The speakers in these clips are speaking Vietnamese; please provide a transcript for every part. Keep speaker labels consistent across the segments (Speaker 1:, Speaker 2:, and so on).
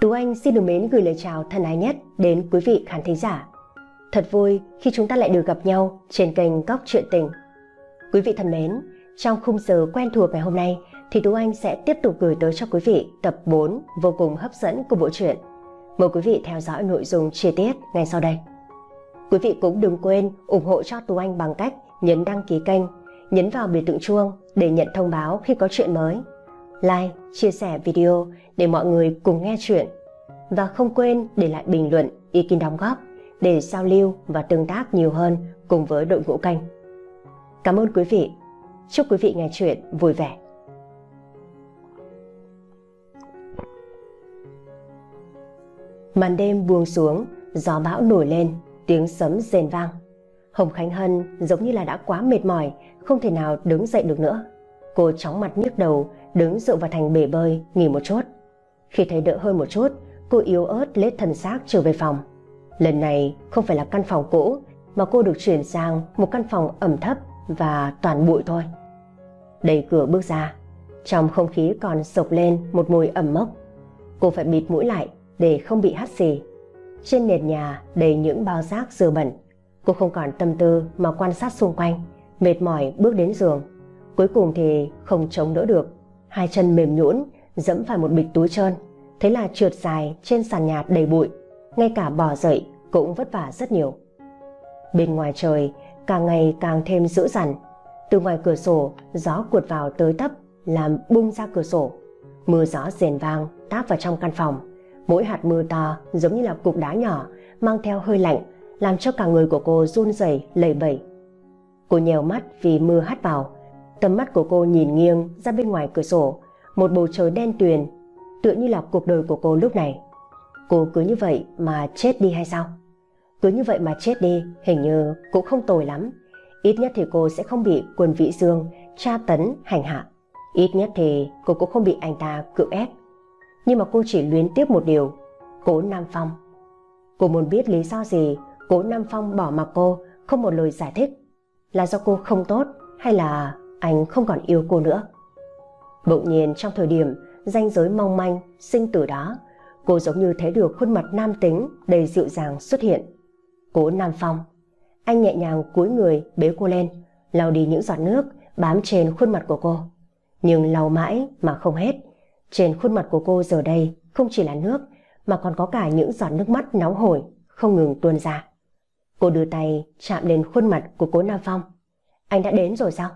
Speaker 1: Tú Anh xin được mến gửi lời chào thân ái nhất đến quý vị khán thính giả. Thật vui khi chúng ta lại được gặp nhau trên kênh Góc Chuyện Tình. Quý vị thân mến, trong khung giờ quen thuộc ngày hôm nay thì Tú Anh sẽ tiếp tục gửi tới cho quý vị tập 4 vô cùng hấp dẫn của bộ truyện. Mời quý vị theo dõi nội dung chi tiết ngay sau đây. Quý vị cũng đừng quên ủng hộ cho Tú Anh bằng cách nhấn đăng ký kênh, nhấn vào biểu tượng chuông để nhận thông báo khi có chuyện mới like, chia sẻ video để mọi người cùng nghe chuyện. Và không quên để lại bình luận, ý kiến đóng góp để giao lưu và tương tác nhiều hơn cùng với đội ngũ kênh. Cảm ơn quý vị. Chúc quý vị nghe chuyện vui vẻ. Màn đêm buông xuống, gió bão nổi lên, tiếng sấm rền vang. Hồng Khánh Hân giống như là đã quá mệt mỏi, không thể nào đứng dậy được nữa. Cô chóng mặt nhức đầu, đứng dựa vào thành bể bơi, nghỉ một chút. Khi thấy đỡ hơi một chút, cô yếu ớt lết thân xác trở về phòng. Lần này không phải là căn phòng cũ, mà cô được chuyển sang một căn phòng ẩm thấp và toàn bụi thôi. Đẩy cửa bước ra, trong không khí còn sộc lên một mùi ẩm mốc. Cô phải bịt mũi lại để không bị hắt xì. Trên nền nhà đầy những bao rác dơ bẩn. Cô không còn tâm tư mà quan sát xung quanh, mệt mỏi bước đến giường Cuối cùng thì không chống đỡ được, hai chân mềm nhũn dẫm phải một bịch túi trơn, thế là trượt dài trên sàn nhà đầy bụi, ngay cả bò dậy cũng vất vả rất nhiều. Bên ngoài trời càng ngày càng thêm dữ dằn, từ ngoài cửa sổ gió cuột vào tới tấp làm bung ra cửa sổ, mưa gió rền vang táp vào trong căn phòng, mỗi hạt mưa to giống như là cục đá nhỏ mang theo hơi lạnh làm cho cả người của cô run rẩy lẩy bẩy. Cô nhèo mắt vì mưa hắt vào, Tầm mắt của cô nhìn nghiêng ra bên ngoài cửa sổ, một bầu trời đen tuyền, tựa như là cuộc đời của cô lúc này. Cô cứ như vậy mà chết đi hay sao? Cứ như vậy mà chết đi, hình như cũng không tồi lắm. Ít nhất thì cô sẽ không bị quần vĩ dương, tra tấn, hành hạ. Ít nhất thì cô cũng không bị anh ta cưỡng ép. Nhưng mà cô chỉ luyến tiếc một điều, cố Nam Phong. Cô muốn biết lý do gì cố Nam Phong bỏ mặc cô, không một lời giải thích. Là do cô không tốt hay là anh không còn yêu cô nữa. Bỗng nhiên trong thời điểm danh giới mong manh sinh tử đó, cô giống như thấy được khuôn mặt nam tính đầy dịu dàng xuất hiện. Cố Nam Phong, anh nhẹ nhàng cúi người bế cô lên, lau đi những giọt nước bám trên khuôn mặt của cô. Nhưng lau mãi mà không hết, trên khuôn mặt của cô giờ đây không chỉ là nước mà còn có cả những giọt nước mắt nóng hổi không ngừng tuôn ra. Cô đưa tay chạm lên khuôn mặt của Cố Nam Phong. Anh đã đến rồi sao?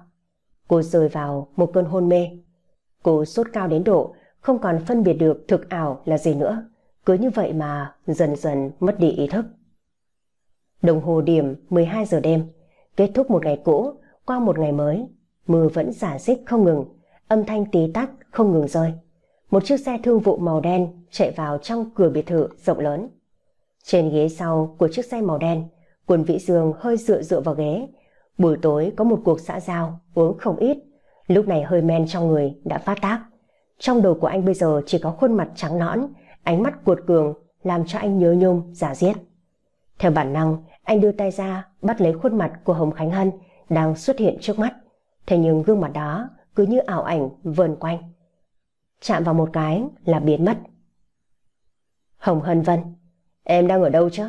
Speaker 1: Cô rơi vào một cơn hôn mê. Cô sốt cao đến độ không còn phân biệt được thực ảo là gì nữa. Cứ như vậy mà dần dần mất đi ý thức. Đồng hồ điểm 12 giờ đêm, kết thúc một ngày cũ, qua một ngày mới, mưa vẫn giả dích không ngừng, âm thanh tí tắc không ngừng rơi. Một chiếc xe thương vụ màu đen chạy vào trong cửa biệt thự rộng lớn. Trên ghế sau của chiếc xe màu đen, quần Vĩ Dương hơi dựa dựa vào ghế, Buổi tối có một cuộc xã giao, uống không ít. Lúc này hơi men trong người đã phát tác. Trong đầu của anh bây giờ chỉ có khuôn mặt trắng nõn, ánh mắt cuột cường làm cho anh nhớ nhung, giả giết. Theo bản năng, anh đưa tay ra bắt lấy khuôn mặt của Hồng Khánh Hân đang xuất hiện trước mắt. Thế nhưng gương mặt đó cứ như ảo ảnh vờn quanh. Chạm vào một cái là biến mất. Hồng Hân Vân, em đang ở đâu chứ?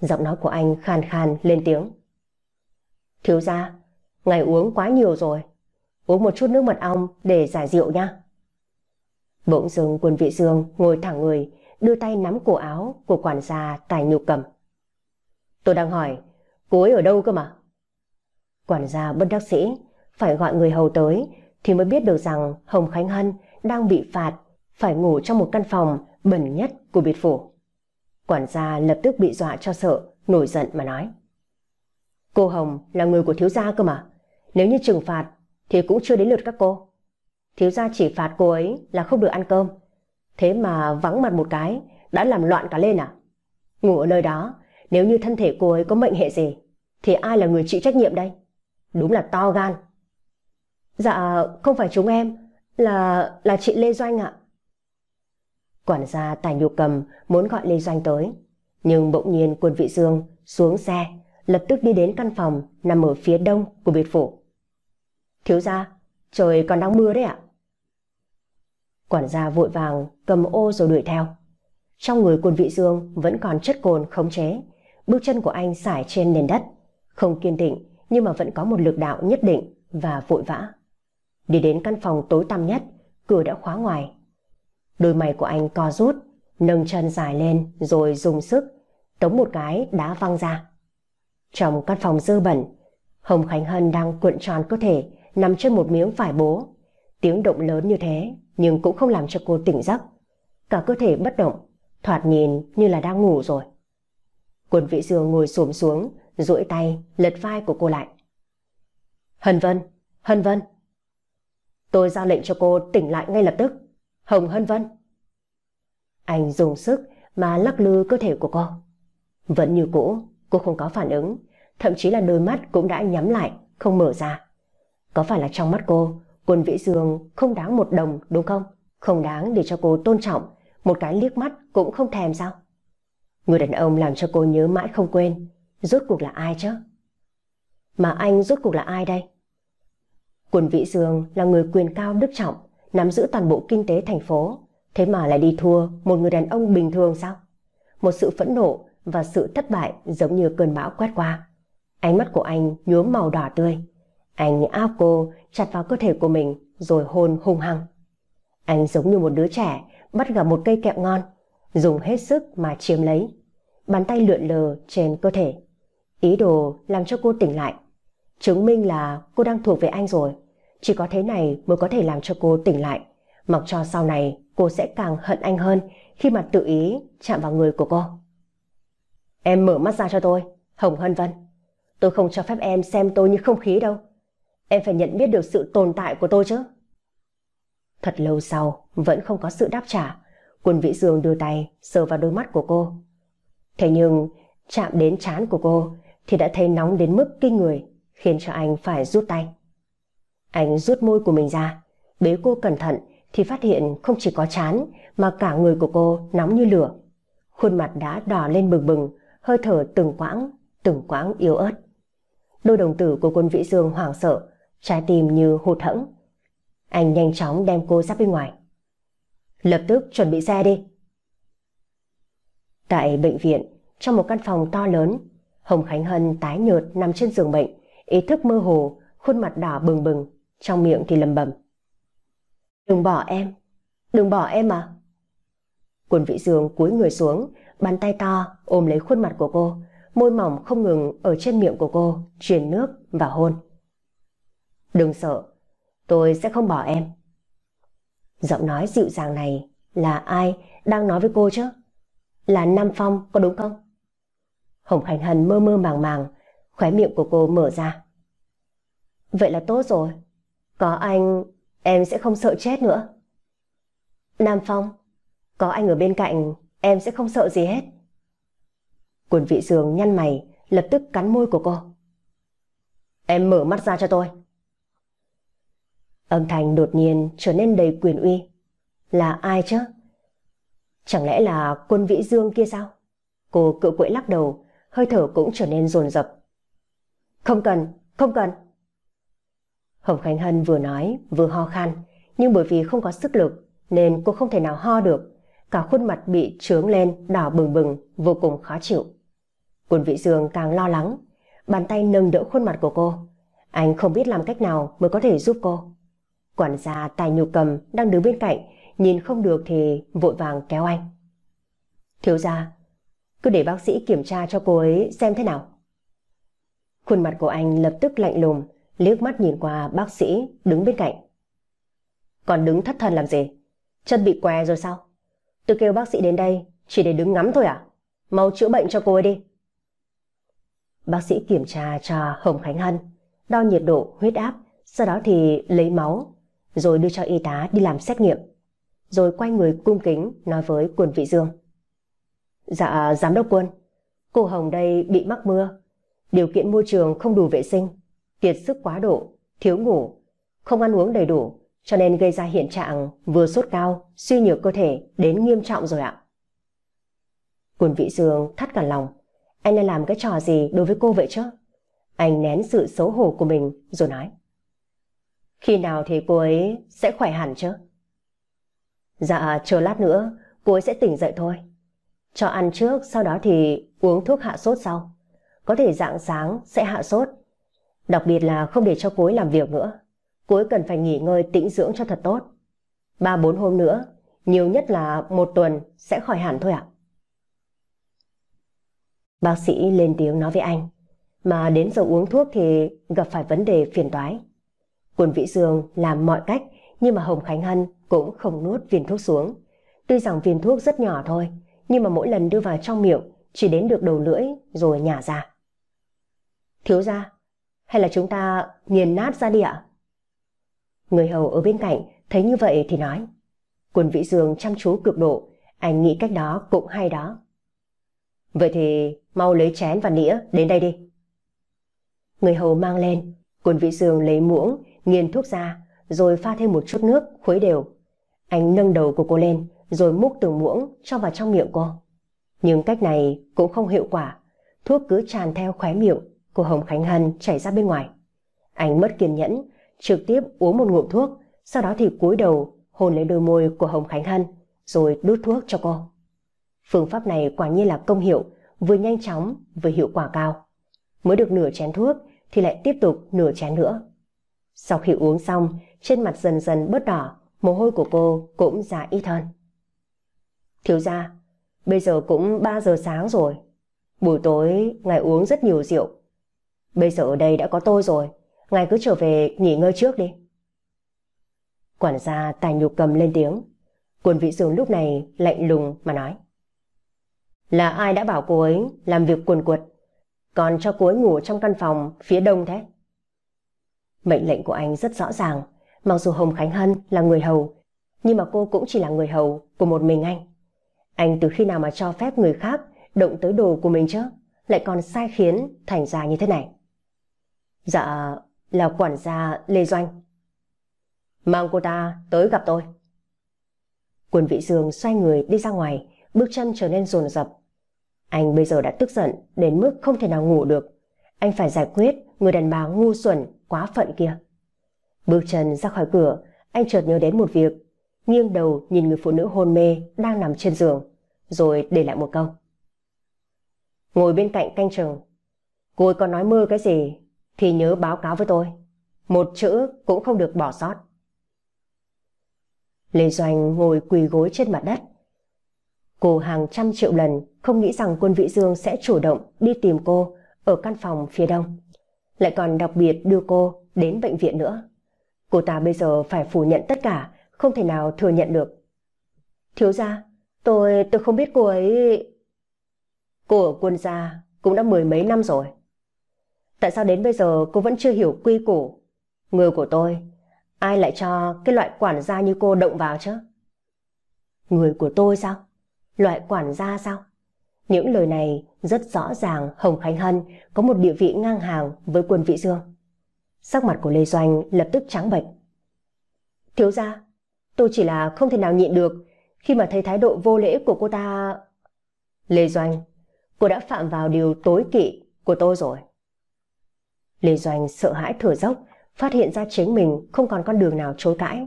Speaker 1: Giọng nói của anh khan khan lên tiếng. Thiếu gia, ngày uống quá nhiều rồi. Uống một chút nước mật ong để giải rượu nha. Bỗng dưng quân vị dương ngồi thẳng người, đưa tay nắm cổ áo của quản gia tài nhục cầm. Tôi đang hỏi, cô ấy ở đâu cơ mà? Quản gia bất đắc sĩ, phải gọi người hầu tới thì mới biết được rằng Hồng Khánh Hân đang bị phạt, phải ngủ trong một căn phòng bẩn nhất của biệt phủ. Quản gia lập tức bị dọa cho sợ, nổi giận mà nói. Cô Hồng là người của thiếu gia cơ mà. Nếu như trừng phạt thì cũng chưa đến lượt các cô. Thiếu gia chỉ phạt cô ấy là không được ăn cơm. Thế mà vắng mặt một cái đã làm loạn cả lên à? Ngủ ở nơi đó, nếu như thân thể cô ấy có mệnh hệ gì thì ai là người chịu trách nhiệm đây? Đúng là to gan. Dạ, không phải chúng em, là là chị Lê Doanh ạ. Quản gia Tài Nhục Cầm muốn gọi Lê Doanh tới, nhưng bỗng nhiên Quân Vị Dương xuống xe lập tức đi đến căn phòng nằm ở phía đông của biệt phủ. Thiếu gia, trời còn đang mưa đấy ạ. Quản gia vội vàng cầm ô rồi đuổi theo. Trong người quân vị dương vẫn còn chất cồn khống chế, bước chân của anh sải trên nền đất, không kiên định nhưng mà vẫn có một lực đạo nhất định và vội vã. Đi đến căn phòng tối tăm nhất, cửa đã khóa ngoài. Đôi mày của anh co rút, nâng chân dài lên rồi dùng sức, tống một cái đá văng ra. Trong căn phòng dơ bẩn, Hồng Khánh Hân đang cuộn tròn cơ thể, nằm trên một miếng vải bố. Tiếng động lớn như thế nhưng cũng không làm cho cô tỉnh giấc. Cả cơ thể bất động, thoạt nhìn như là đang ngủ rồi. Quân Vĩ Dương ngồi xổm xuống, duỗi tay lật vai của cô lại. Hân Vân, Hân Vân. Tôi ra lệnh cho cô tỉnh lại ngay lập tức. Hồng Hân Vân. Anh dùng sức mà lắc lư cơ thể của cô. Vẫn như cũ, Cô không có phản ứng, thậm chí là đôi mắt cũng đã nhắm lại, không mở ra. Có phải là trong mắt cô, quân Vĩ Dương không đáng một đồng đúng không? Không đáng để cho cô tôn trọng, một cái liếc mắt cũng không thèm sao? Người đàn ông làm cho cô nhớ mãi không quên, rốt cuộc là ai chứ? Mà anh rốt cuộc là ai đây? Quân Vĩ Dương là người quyền cao đức trọng, nắm giữ toàn bộ kinh tế thành phố, thế mà lại đi thua một người đàn ông bình thường sao? Một sự phẫn nộ và sự thất bại giống như cơn bão quét qua. Ánh mắt của anh nhuốm màu đỏ tươi. Anh áp cô chặt vào cơ thể của mình rồi hôn hung hăng. Anh giống như một đứa trẻ bắt gặp một cây kẹo ngon, dùng hết sức mà chiếm lấy. Bàn tay lượn lờ trên cơ thể. Ý đồ làm cho cô tỉnh lại. Chứng minh là cô đang thuộc về anh rồi. Chỉ có thế này mới có thể làm cho cô tỉnh lại. Mặc cho sau này cô sẽ càng hận anh hơn khi mà tự ý chạm vào người của cô. Em mở mắt ra cho tôi, Hồng Hân Vân. Tôi không cho phép em xem tôi như không khí đâu. Em phải nhận biết được sự tồn tại của tôi chứ. Thật lâu sau, vẫn không có sự đáp trả. Quân Vĩ Dương đưa tay, sờ vào đôi mắt của cô. Thế nhưng, chạm đến chán của cô thì đã thấy nóng đến mức kinh người, khiến cho anh phải rút tay. Anh rút môi của mình ra, bế cô cẩn thận thì phát hiện không chỉ có chán mà cả người của cô nóng như lửa. Khuôn mặt đã đỏ lên bừng bừng, hơi thở từng quãng, từng quãng yếu ớt. Đôi đồng tử của quân vị Dương hoảng sợ, trái tim như hụt hẫng. Anh nhanh chóng đem cô ra bên ngoài. Lập tức chuẩn bị xe đi. Tại bệnh viện, trong một căn phòng to lớn, Hồng Khánh Hân tái nhợt nằm trên giường bệnh, ý thức mơ hồ, khuôn mặt đỏ bừng bừng, trong miệng thì lầm bầm. Đừng bỏ em, đừng bỏ em mà. Quân vị Dương cúi người xuống, Bàn tay to ôm lấy khuôn mặt của cô, môi mỏng không ngừng ở trên miệng của cô, truyền nước và hôn. Đừng sợ, tôi sẽ không bỏ em. Giọng nói dịu dàng này là ai đang nói với cô chứ? Là Nam Phong có đúng không? Hồng Khánh Hân mơ mơ màng màng, khóe miệng của cô mở ra. Vậy là tốt rồi, có anh em sẽ không sợ chết nữa. Nam Phong, có anh ở bên cạnh Em sẽ không sợ gì hết. Quân vị giường nhăn mày, lập tức cắn môi của cô. Em mở mắt ra cho tôi. Âm thanh đột nhiên trở nên đầy quyền uy. Là ai chứ? Chẳng lẽ là quân vĩ dương kia sao? Cô cự quậy lắc đầu, hơi thở cũng trở nên dồn dập. Không cần, không cần. Hồng Khánh Hân vừa nói vừa ho khan, nhưng bởi vì không có sức lực nên cô không thể nào ho được cả khuôn mặt bị trướng lên đỏ bừng bừng, vô cùng khó chịu. Quân Vĩ Dương càng lo lắng, bàn tay nâng đỡ khuôn mặt của cô. Anh không biết làm cách nào mới có thể giúp cô. Quản gia tài nhu cầm đang đứng bên cạnh, nhìn không được thì vội vàng kéo anh. Thiếu gia, cứ để bác sĩ kiểm tra cho cô ấy xem thế nào. Khuôn mặt của anh lập tức lạnh lùng, liếc mắt nhìn qua bác sĩ đứng bên cạnh. Còn đứng thất thần làm gì? Chân bị què rồi sao? Tôi kêu bác sĩ đến đây chỉ để đứng ngắm thôi à? Mau chữa bệnh cho cô ấy đi. Bác sĩ kiểm tra cho Hồng Khánh Hân, đo nhiệt độ, huyết áp, sau đó thì lấy máu, rồi đưa cho y tá đi làm xét nghiệm. Rồi quay người cung kính nói với Quân Vị Dương. Dạ, giám đốc quân, cô Hồng đây bị mắc mưa, điều kiện môi trường không đủ vệ sinh, kiệt sức quá độ, thiếu ngủ, không ăn uống đầy đủ, cho nên gây ra hiện trạng vừa sốt cao, suy nhược cơ thể đến nghiêm trọng rồi ạ. Quần vị dương thắt cả lòng, anh đã làm cái trò gì đối với cô vậy chứ? Anh nén sự xấu hổ của mình rồi nói. Khi nào thì cô ấy sẽ khỏe hẳn chứ? Dạ, chờ lát nữa, cô ấy sẽ tỉnh dậy thôi. Cho ăn trước, sau đó thì uống thuốc hạ sốt sau. Có thể dạng sáng sẽ hạ sốt. Đặc biệt là không để cho cô ấy làm việc nữa cuối cần phải nghỉ ngơi tĩnh dưỡng cho thật tốt. Ba bốn hôm nữa, nhiều nhất là một tuần sẽ khỏi hẳn thôi ạ. Bác sĩ lên tiếng nói với anh, mà đến giờ uống thuốc thì gặp phải vấn đề phiền toái. Quân Vĩ Dương làm mọi cách nhưng mà Hồng Khánh Hân cũng không nuốt viên thuốc xuống. Tuy rằng viên thuốc rất nhỏ thôi, nhưng mà mỗi lần đưa vào trong miệng chỉ đến được đầu lưỡi rồi nhả ra. Thiếu ra, hay là chúng ta nghiền nát ra đi ạ? Người hầu ở bên cạnh thấy như vậy thì nói. Quân Vĩ Dương chăm chú cực độ, anh nghĩ cách đó cũng hay đó. Vậy thì mau lấy chén và nĩa đến đây đi. Người hầu mang lên, quân Vĩ Dương lấy muỗng, nghiền thuốc ra, rồi pha thêm một chút nước, khuấy đều. Anh nâng đầu của cô lên, rồi múc từng muỗng cho vào trong miệng cô. Nhưng cách này cũng không hiệu quả, thuốc cứ tràn theo khóe miệng, của Hồng Khánh Hân chảy ra bên ngoài. Anh mất kiên nhẫn, trực tiếp uống một ngụm thuốc, sau đó thì cúi đầu hôn lên đôi môi của Hồng Khánh Hân, rồi đút thuốc cho cô. Phương pháp này quả nhiên là công hiệu, vừa nhanh chóng vừa hiệu quả cao. Mới được nửa chén thuốc thì lại tiếp tục nửa chén nữa. Sau khi uống xong, trên mặt dần dần bớt đỏ, mồ hôi của cô cũng ra ít hơn. Thiếu gia, bây giờ cũng 3 giờ sáng rồi. Buổi tối ngài uống rất nhiều rượu. Bây giờ ở đây đã có tôi rồi. Ngài cứ trở về nghỉ ngơi trước đi. Quản gia tài nhục cầm lên tiếng. Quân vị dương lúc này lạnh lùng mà nói. Là ai đã bảo cô ấy làm việc cuồn cuột, còn cho cô ấy ngủ trong căn phòng phía đông thế? Mệnh lệnh của anh rất rõ ràng, mặc dù Hồng Khánh Hân là người hầu, nhưng mà cô cũng chỉ là người hầu của một mình anh. Anh từ khi nào mà cho phép người khác động tới đồ của mình chứ, lại còn sai khiến thành ra như thế này. Dạ, là quản gia Lê Doanh. Mang cô ta tới gặp tôi. Quân vị Dương xoay người đi ra ngoài, bước chân trở nên rồn rập. Anh bây giờ đã tức giận đến mức không thể nào ngủ được. Anh phải giải quyết người đàn bà ngu xuẩn quá phận kia. Bước chân ra khỏi cửa, anh chợt nhớ đến một việc. Nghiêng đầu nhìn người phụ nữ hôn mê đang nằm trên giường, rồi để lại một câu. Ngồi bên cạnh canh trường. Cô ấy có nói mơ cái gì thì nhớ báo cáo với tôi. Một chữ cũng không được bỏ sót. Lê Doanh ngồi quỳ gối trên mặt đất. Cô hàng trăm triệu lần không nghĩ rằng quân vị Dương sẽ chủ động đi tìm cô ở căn phòng phía đông. Lại còn đặc biệt đưa cô đến bệnh viện nữa. Cô ta bây giờ phải phủ nhận tất cả, không thể nào thừa nhận được. Thiếu gia, tôi tôi không biết cô ấy... Cô ở quân gia cũng đã mười mấy năm rồi. Tại sao đến bây giờ cô vẫn chưa hiểu quy củ? Người của tôi, ai lại cho cái loại quản gia như cô động vào chứ? Người của tôi sao? Loại quản gia sao? Những lời này rất rõ ràng Hồng Khánh Hân có một địa vị ngang hàng với quân vị dương. Sắc mặt của Lê Doanh lập tức trắng bệch. Thiếu gia, tôi chỉ là không thể nào nhịn được khi mà thấy thái độ vô lễ của cô ta... Lê Doanh, cô đã phạm vào điều tối kỵ của tôi rồi. Lê Doanh sợ hãi thở dốc, phát hiện ra chính mình không còn con đường nào chối cãi.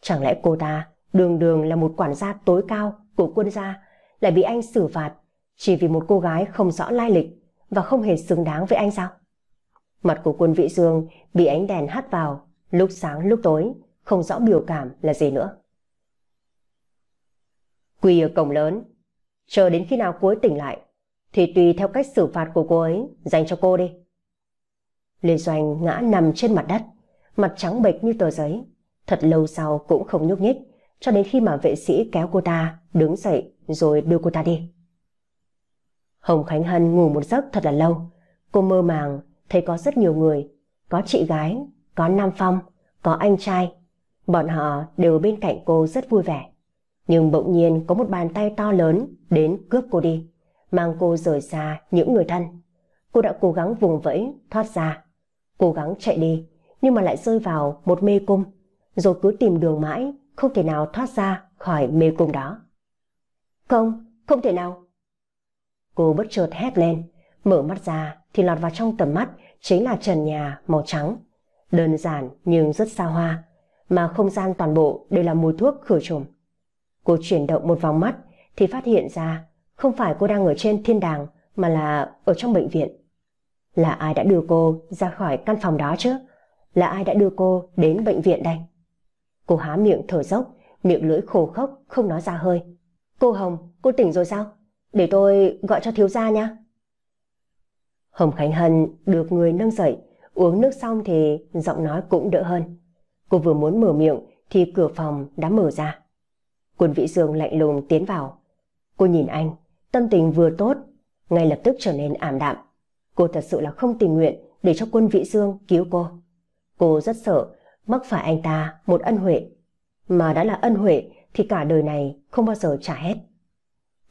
Speaker 1: Chẳng lẽ cô ta, đường đường là một quản gia tối cao của quân gia, lại bị anh xử phạt chỉ vì một cô gái không rõ lai lịch và không hề xứng đáng với anh sao? Mặt của quân vị Dương bị ánh đèn hắt vào, lúc sáng lúc tối, không rõ biểu cảm là gì nữa. Quỳ ở cổng lớn, chờ đến khi nào cô ấy tỉnh lại, thì tùy theo cách xử phạt của cô ấy dành cho cô đi. Lê Doanh ngã nằm trên mặt đất, mặt trắng bệch như tờ giấy. Thật lâu sau cũng không nhúc nhích, cho đến khi mà vệ sĩ kéo cô ta đứng dậy rồi đưa cô ta đi. Hồng Khánh Hân ngủ một giấc thật là lâu. Cô mơ màng, thấy có rất nhiều người. Có chị gái, có Nam Phong, có anh trai. Bọn họ đều bên cạnh cô rất vui vẻ. Nhưng bỗng nhiên có một bàn tay to lớn đến cướp cô đi, mang cô rời xa những người thân. Cô đã cố gắng vùng vẫy, thoát ra, cố gắng chạy đi, nhưng mà lại rơi vào một mê cung, rồi cứ tìm đường mãi, không thể nào thoát ra khỏi mê cung đó. Không, không thể nào. Cô bất chợt hét lên, mở mắt ra thì lọt vào trong tầm mắt chính là trần nhà màu trắng. Đơn giản nhưng rất xa hoa, mà không gian toàn bộ đều là mùi thuốc khử trùng. Cô chuyển động một vòng mắt thì phát hiện ra không phải cô đang ở trên thiên đàng mà là ở trong bệnh viện. Là ai đã đưa cô ra khỏi căn phòng đó chứ? Là ai đã đưa cô đến bệnh viện đây? Cô há miệng thở dốc, miệng lưỡi khô khốc, không nói ra hơi. Cô Hồng, cô tỉnh rồi sao? Để tôi gọi cho thiếu gia nha. Hồng Khánh Hân được người nâng dậy, uống nước xong thì giọng nói cũng đỡ hơn. Cô vừa muốn mở miệng thì cửa phòng đã mở ra. Quân Vĩ Dương lạnh lùng tiến vào. Cô nhìn anh, tâm tình vừa tốt, ngay lập tức trở nên ảm đạm. Cô thật sự là không tình nguyện để cho quân vị Dương cứu cô. Cô rất sợ mắc phải anh ta một ân huệ. Mà đã là ân huệ thì cả đời này không bao giờ trả hết.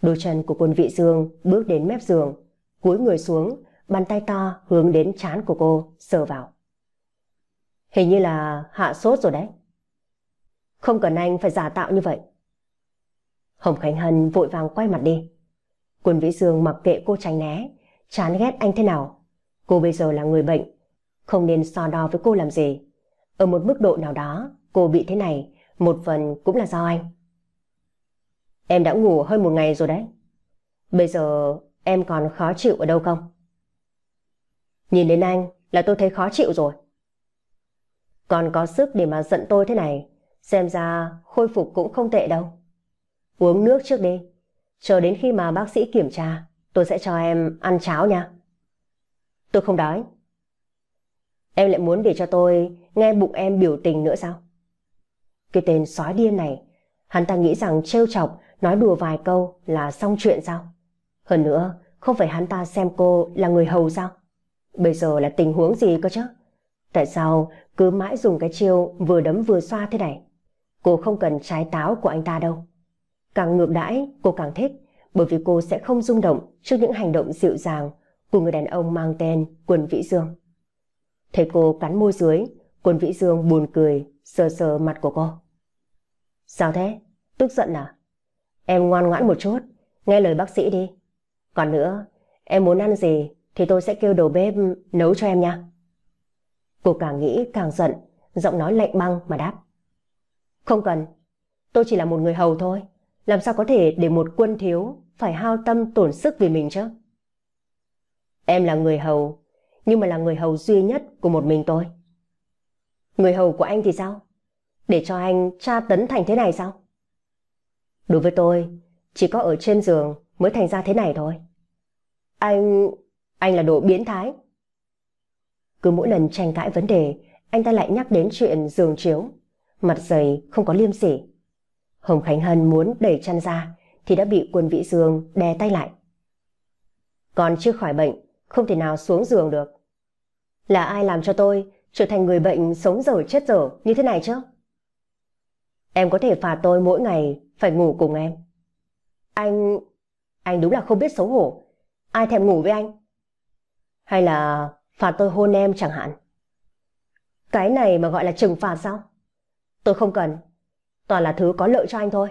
Speaker 1: Đôi chân của quân vị Dương bước đến mép giường, cúi người xuống, bàn tay to hướng đến chán của cô, sờ vào. Hình như là hạ sốt rồi đấy. Không cần anh phải giả tạo như vậy. Hồng Khánh Hân vội vàng quay mặt đi. Quân vị Dương mặc kệ cô tránh né, chán ghét anh thế nào. Cô bây giờ là người bệnh, không nên so đo với cô làm gì. Ở một mức độ nào đó, cô bị thế này, một phần cũng là do anh. Em đã ngủ hơn một ngày rồi đấy. Bây giờ em còn khó chịu ở đâu không? Nhìn đến anh là tôi thấy khó chịu rồi. Còn có sức để mà giận tôi thế này, xem ra khôi phục cũng không tệ đâu. Uống nước trước đi, chờ đến khi mà bác sĩ kiểm tra, tôi sẽ cho em ăn cháo nha. Tôi không đói. Em lại muốn để cho tôi nghe bụng em biểu tình nữa sao? Cái tên sói điên này, hắn ta nghĩ rằng trêu chọc, nói đùa vài câu là xong chuyện sao? Hơn nữa, không phải hắn ta xem cô là người hầu sao? Bây giờ là tình huống gì cơ chứ? Tại sao cứ mãi dùng cái chiêu vừa đấm vừa xoa thế này? Cô không cần trái táo của anh ta đâu. Càng ngược đãi, cô càng thích bởi vì cô sẽ không rung động trước những hành động dịu dàng của người đàn ông mang tên Quân Vĩ Dương. Thấy cô cắn môi dưới, Quân Vĩ Dương buồn cười, sờ sờ mặt của cô. Sao thế? Tức giận à? Em ngoan ngoãn một chút, nghe lời bác sĩ đi. Còn nữa, em muốn ăn gì thì tôi sẽ kêu đầu bếp nấu cho em nha. Cô càng nghĩ càng giận, giọng nói lạnh băng mà đáp. Không cần, tôi chỉ là một người hầu thôi, làm sao có thể để một quân thiếu phải hao tâm tổn sức vì mình chứ. Em là người hầu, nhưng mà là người hầu duy nhất của một mình tôi. Người hầu của anh thì sao? Để cho anh tra tấn thành thế này sao? Đối với tôi, chỉ có ở trên giường mới thành ra thế này thôi. Anh... anh là đồ biến thái. Cứ mỗi lần tranh cãi vấn đề, anh ta lại nhắc đến chuyện giường chiếu. Mặt dày không có liêm sỉ. Hồng Khánh Hân muốn đẩy chăn ra, thì đã bị quân vị dương đè tay lại. Còn chưa khỏi bệnh, không thể nào xuống giường được. Là ai làm cho tôi trở thành người bệnh sống dở chết dở như thế này chứ? Em có thể phạt tôi mỗi ngày phải ngủ cùng em. Anh... anh đúng là không biết xấu hổ. Ai thèm ngủ với anh? Hay là phạt tôi hôn em chẳng hạn? Cái này mà gọi là trừng phạt sao? Tôi không cần. Toàn là thứ có lợi cho anh thôi.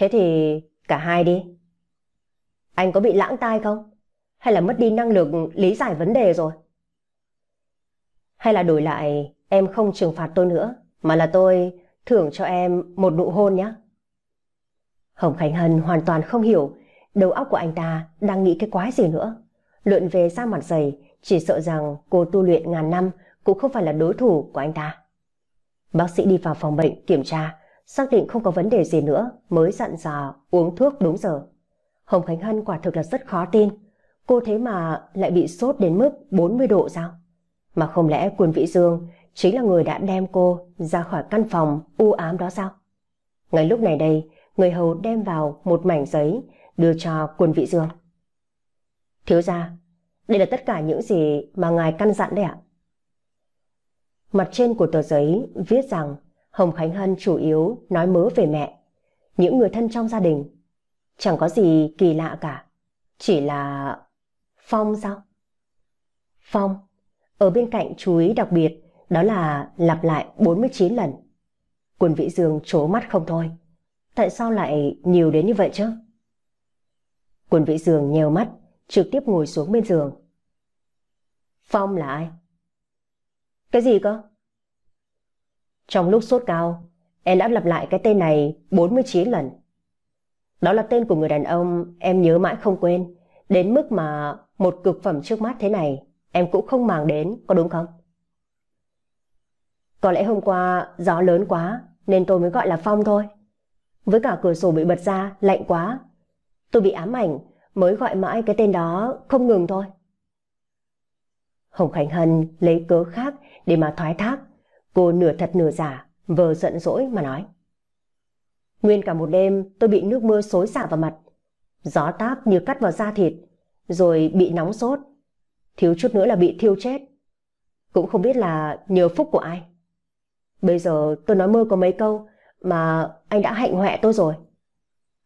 Speaker 1: Thế thì cả hai đi. Anh có bị lãng tai không? Hay là mất đi năng lực lý giải vấn đề rồi? Hay là đổi lại em không trừng phạt tôi nữa, mà là tôi thưởng cho em một nụ hôn nhé? Hồng Khánh Hân hoàn toàn không hiểu đầu óc của anh ta đang nghĩ cái quái gì nữa. Luận về da mặt dày, chỉ sợ rằng cô tu luyện ngàn năm cũng không phải là đối thủ của anh ta. Bác sĩ đi vào phòng bệnh kiểm tra, xác định không có vấn đề gì nữa mới dặn dò uống thuốc đúng giờ. Hồng Khánh Hân quả thực là rất khó tin, cô thế mà lại bị sốt đến mức 40 độ sao? Mà không lẽ Quân Vĩ Dương chính là người đã đem cô ra khỏi căn phòng u ám đó sao? Ngay lúc này đây, người hầu đem vào một mảnh giấy đưa cho Quân Vĩ Dương. Thiếu gia, đây là tất cả những gì mà ngài căn dặn đấy ạ. Mặt trên của tờ giấy viết rằng Hồng Khánh Hân chủ yếu nói mớ về mẹ, những người thân trong gia đình. Chẳng có gì kỳ lạ cả, chỉ là... Phong sao? Phong, ở bên cạnh chú ý đặc biệt, đó là lặp lại 49 lần. Quân Vĩ Dương trố mắt không thôi. Tại sao lại nhiều đến như vậy chứ? Quân Vĩ Dương nhèo mắt, trực tiếp ngồi xuống bên giường. Phong là ai? Cái gì cơ? Trong lúc sốt cao, em đã lặp lại cái tên này 49 lần. Đó là tên của người đàn ông em nhớ mãi không quên, đến mức mà một cực phẩm trước mắt thế này em cũng không màng đến, có đúng không? Có lẽ hôm qua gió lớn quá nên tôi mới gọi là Phong thôi. Với cả cửa sổ bị bật ra, lạnh quá. Tôi bị ám ảnh, mới gọi mãi cái tên đó không ngừng thôi. Hồng Khánh Hân lấy cớ khác để mà thoái thác, Cô nửa thật nửa giả, vờ giận dỗi mà nói. Nguyên cả một đêm tôi bị nước mưa xối xả vào mặt. Gió táp như cắt vào da thịt, rồi bị nóng sốt. Thiếu chút nữa là bị thiêu chết. Cũng không biết là nhờ phúc của ai. Bây giờ tôi nói mơ có mấy câu mà anh đã hạnh hoẹ tôi rồi.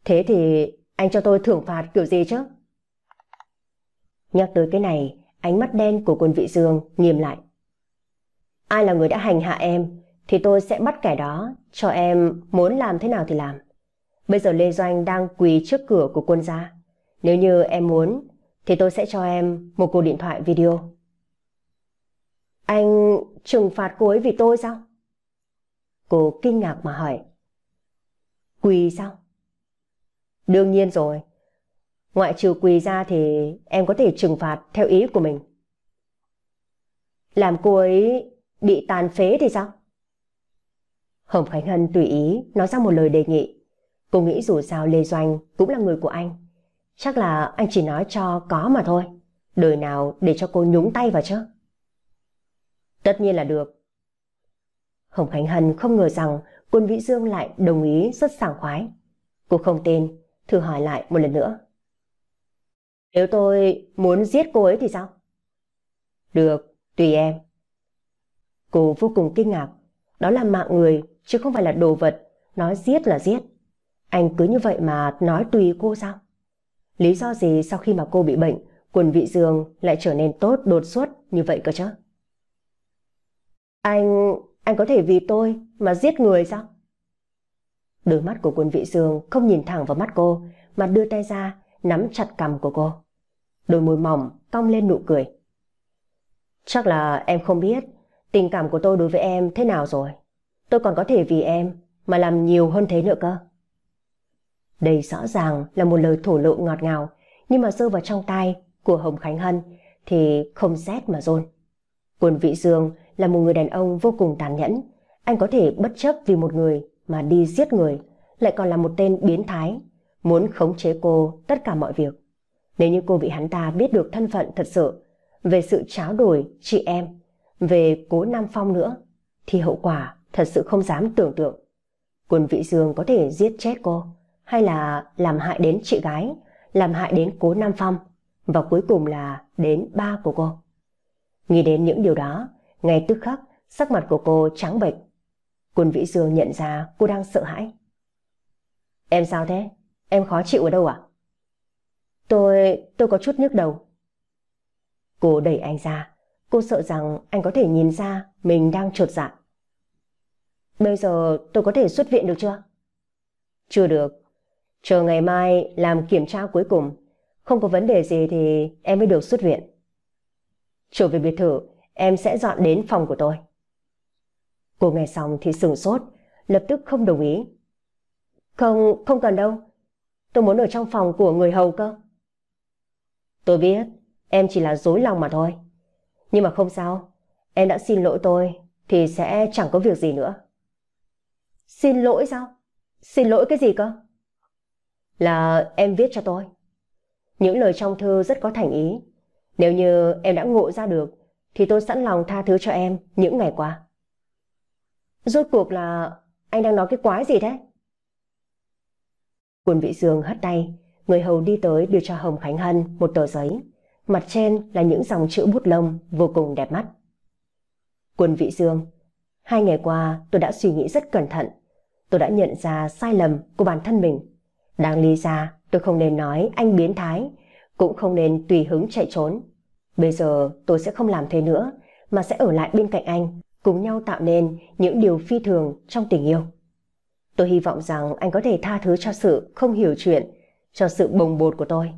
Speaker 1: Thế thì anh cho tôi thưởng phạt kiểu gì chứ? Nhắc tới cái này, ánh mắt đen của quân vị dương nghiêm lại ai là người đã hành hạ em, thì tôi sẽ bắt kẻ đó, cho em muốn làm thế nào thì làm. Bây giờ Lê Doanh đang quỳ trước cửa của quân gia. Nếu như em muốn, thì tôi sẽ cho em một cuộc điện thoại video. Anh trừng phạt cô ấy vì tôi sao? Cô kinh ngạc mà hỏi. Quỳ sao? Đương nhiên rồi. Ngoại trừ quỳ ra thì em có thể trừng phạt theo ý của mình. Làm cô ấy bị tàn phế thì sao? Hồng Khánh Hân tùy ý nói ra một lời đề nghị. Cô nghĩ dù sao Lê Doanh cũng là người của anh. Chắc là anh chỉ nói cho có mà thôi. Đời nào để cho cô nhúng tay vào chứ? Tất nhiên là được. Hồng Khánh Hân không ngờ rằng quân Vĩ Dương lại đồng ý rất sảng khoái. Cô không tin, thử hỏi lại một lần nữa. Nếu tôi muốn giết cô ấy thì sao? Được, tùy em. Cô vô cùng kinh ngạc. Đó là mạng người, chứ không phải là đồ vật. Nói giết là giết. Anh cứ như vậy mà nói tùy cô sao? Lý do gì sau khi mà cô bị bệnh, quần vị dương lại trở nên tốt đột xuất như vậy cơ chứ? Anh... anh có thể vì tôi mà giết người sao? Đôi mắt của quân vị dương không nhìn thẳng vào mắt cô, mà đưa tay ra, nắm chặt cầm của cô. Đôi môi mỏng cong lên nụ cười. Chắc là em không biết Tình cảm của tôi đối với em thế nào rồi? Tôi còn có thể vì em mà làm nhiều hơn thế nữa cơ. Đây rõ ràng là một lời thổ lộ ngọt ngào, nhưng mà rơi vào trong tai của Hồng Khánh Hân thì không rét mà rôn. Quân Vĩ Dương là một người đàn ông vô cùng tàn nhẫn. Anh có thể bất chấp vì một người mà đi giết người, lại còn là một tên biến thái, muốn khống chế cô tất cả mọi việc. Nếu như cô bị hắn ta biết được thân phận thật sự, về sự tráo đổi chị em về cố Nam Phong nữa, thì hậu quả thật sự không dám tưởng tượng. Quân Vĩ Dương có thể giết chết cô, hay là làm hại đến chị gái, làm hại đến cố Nam Phong, và cuối cùng là đến ba của cô. Nghĩ đến những điều đó, ngay tức khắc, sắc mặt của cô trắng bệch. Quân Vĩ Dương nhận ra cô đang sợ hãi. Em sao thế? Em khó chịu ở đâu à? Tôi... tôi có chút nhức đầu. Cô đẩy anh ra, Cô sợ rằng anh có thể nhìn ra mình đang trột dạ. Bây giờ tôi có thể xuất viện được chưa? Chưa được. Chờ ngày mai làm kiểm tra cuối cùng. Không có vấn đề gì thì em mới được xuất viện. Trở về biệt thự, em sẽ dọn đến phòng của tôi. Cô nghe xong thì sửng sốt, lập tức không đồng ý. Không, không cần đâu. Tôi muốn ở trong phòng của người hầu cơ. Tôi biết, em chỉ là dối lòng mà thôi. Nhưng mà không sao, em đã xin lỗi tôi thì sẽ chẳng có việc gì nữa. Xin lỗi sao? Xin lỗi cái gì cơ? Là em viết cho tôi. Những lời trong thư rất có thành ý. Nếu như em đã ngộ ra được thì tôi sẵn lòng tha thứ cho em những ngày qua. Rốt cuộc là anh đang nói cái quái gì thế? Quân vị Dương hất tay, người hầu đi tới đưa cho Hồng Khánh Hân một tờ giấy mặt trên là những dòng chữ bút lông vô cùng đẹp mắt. Quân Vị Dương, hai ngày qua tôi đã suy nghĩ rất cẩn thận. Tôi đã nhận ra sai lầm của bản thân mình. Đáng lý ra tôi không nên nói anh biến thái, cũng không nên tùy hứng chạy trốn. Bây giờ tôi sẽ không làm thế nữa, mà sẽ ở lại bên cạnh anh, cùng nhau tạo nên những điều phi thường trong tình yêu. Tôi hy vọng rằng anh có thể tha thứ cho sự không hiểu chuyện, cho sự bồng bột của tôi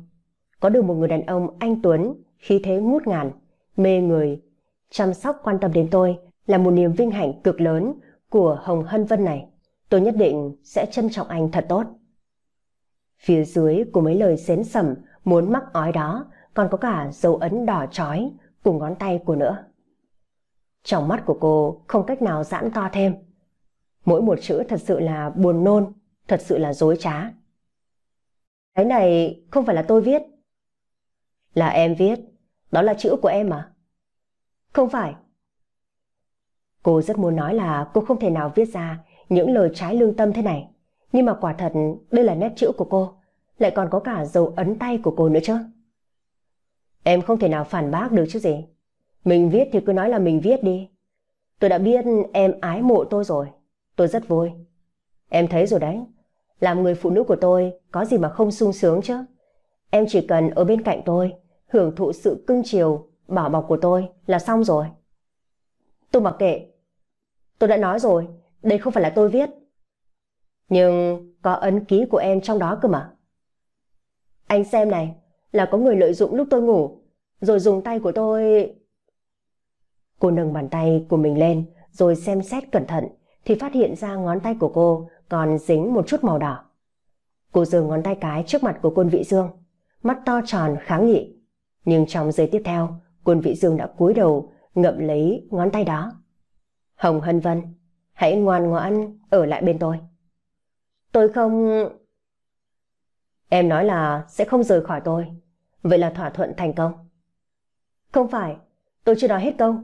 Speaker 1: có được một người đàn ông anh Tuấn, khí thế ngút ngàn, mê người. Chăm sóc quan tâm đến tôi là một niềm vinh hạnh cực lớn của Hồng Hân Vân này. Tôi nhất định sẽ trân trọng anh thật tốt. Phía dưới của mấy lời xến sẩm muốn mắc ói đó còn có cả dấu ấn đỏ trói cùng ngón tay của nữa. Trong mắt của cô không cách nào giãn to thêm. Mỗi một chữ thật sự là buồn nôn, thật sự là dối trá. Cái này không phải là tôi viết, là em viết, đó là chữ của em à? Không phải. Cô rất muốn nói là cô không thể nào viết ra những lời trái lương tâm thế này. Nhưng mà quả thật đây là nét chữ của cô, lại còn có cả dấu ấn tay của cô nữa chứ. Em không thể nào phản bác được chứ gì. Mình viết thì cứ nói là mình viết đi. Tôi đã biết em ái mộ tôi rồi. Tôi rất vui. Em thấy rồi đấy. Làm người phụ nữ của tôi có gì mà không sung sướng chứ. Em chỉ cần ở bên cạnh tôi hưởng thụ sự cưng chiều, bảo bọc của tôi là xong rồi. Tôi mặc kệ. Tôi đã nói rồi, đây không phải là tôi viết. Nhưng có ấn ký của em trong đó cơ mà. Anh xem này, là có người lợi dụng lúc tôi ngủ, rồi dùng tay của tôi... Cô nâng bàn tay của mình lên, rồi xem xét cẩn thận, thì phát hiện ra ngón tay của cô còn dính một chút màu đỏ. Cô dừng ngón tay cái trước mặt của quân vị dương, mắt to tròn kháng nghị, nhưng trong giây tiếp theo, quân vị Dương đã cúi đầu, ngậm lấy ngón tay đó. Hồng Hân Vân, hãy ngoan ngoãn ở lại bên tôi. Tôi không... Em nói là sẽ không rời khỏi tôi. Vậy là thỏa thuận thành công. Không phải, tôi chưa nói hết câu.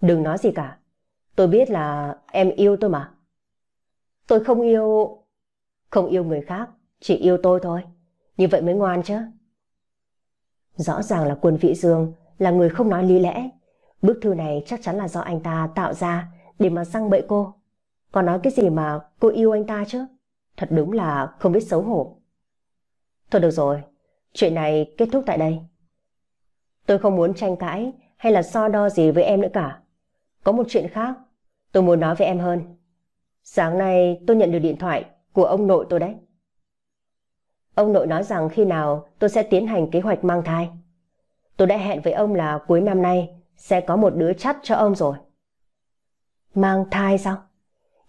Speaker 1: Đừng nói gì cả. Tôi biết là em yêu tôi mà. Tôi không yêu... Không yêu người khác, chỉ yêu tôi thôi. Như vậy mới ngoan chứ. Rõ ràng là quân vị dương là người không nói lý lẽ. Bức thư này chắc chắn là do anh ta tạo ra để mà răng bậy cô. Còn nói cái gì mà cô yêu anh ta chứ? Thật đúng là không biết xấu hổ. Thôi được rồi, chuyện này kết thúc tại đây. Tôi không muốn tranh cãi hay là so đo gì với em nữa cả. Có một chuyện khác, tôi muốn nói với em hơn. Sáng nay tôi nhận được điện thoại của ông nội tôi đấy. Ông nội nói rằng khi nào tôi sẽ tiến hành kế hoạch mang thai. Tôi đã hẹn với ông là cuối năm nay sẽ có một đứa chắt cho ông rồi. Mang thai sao?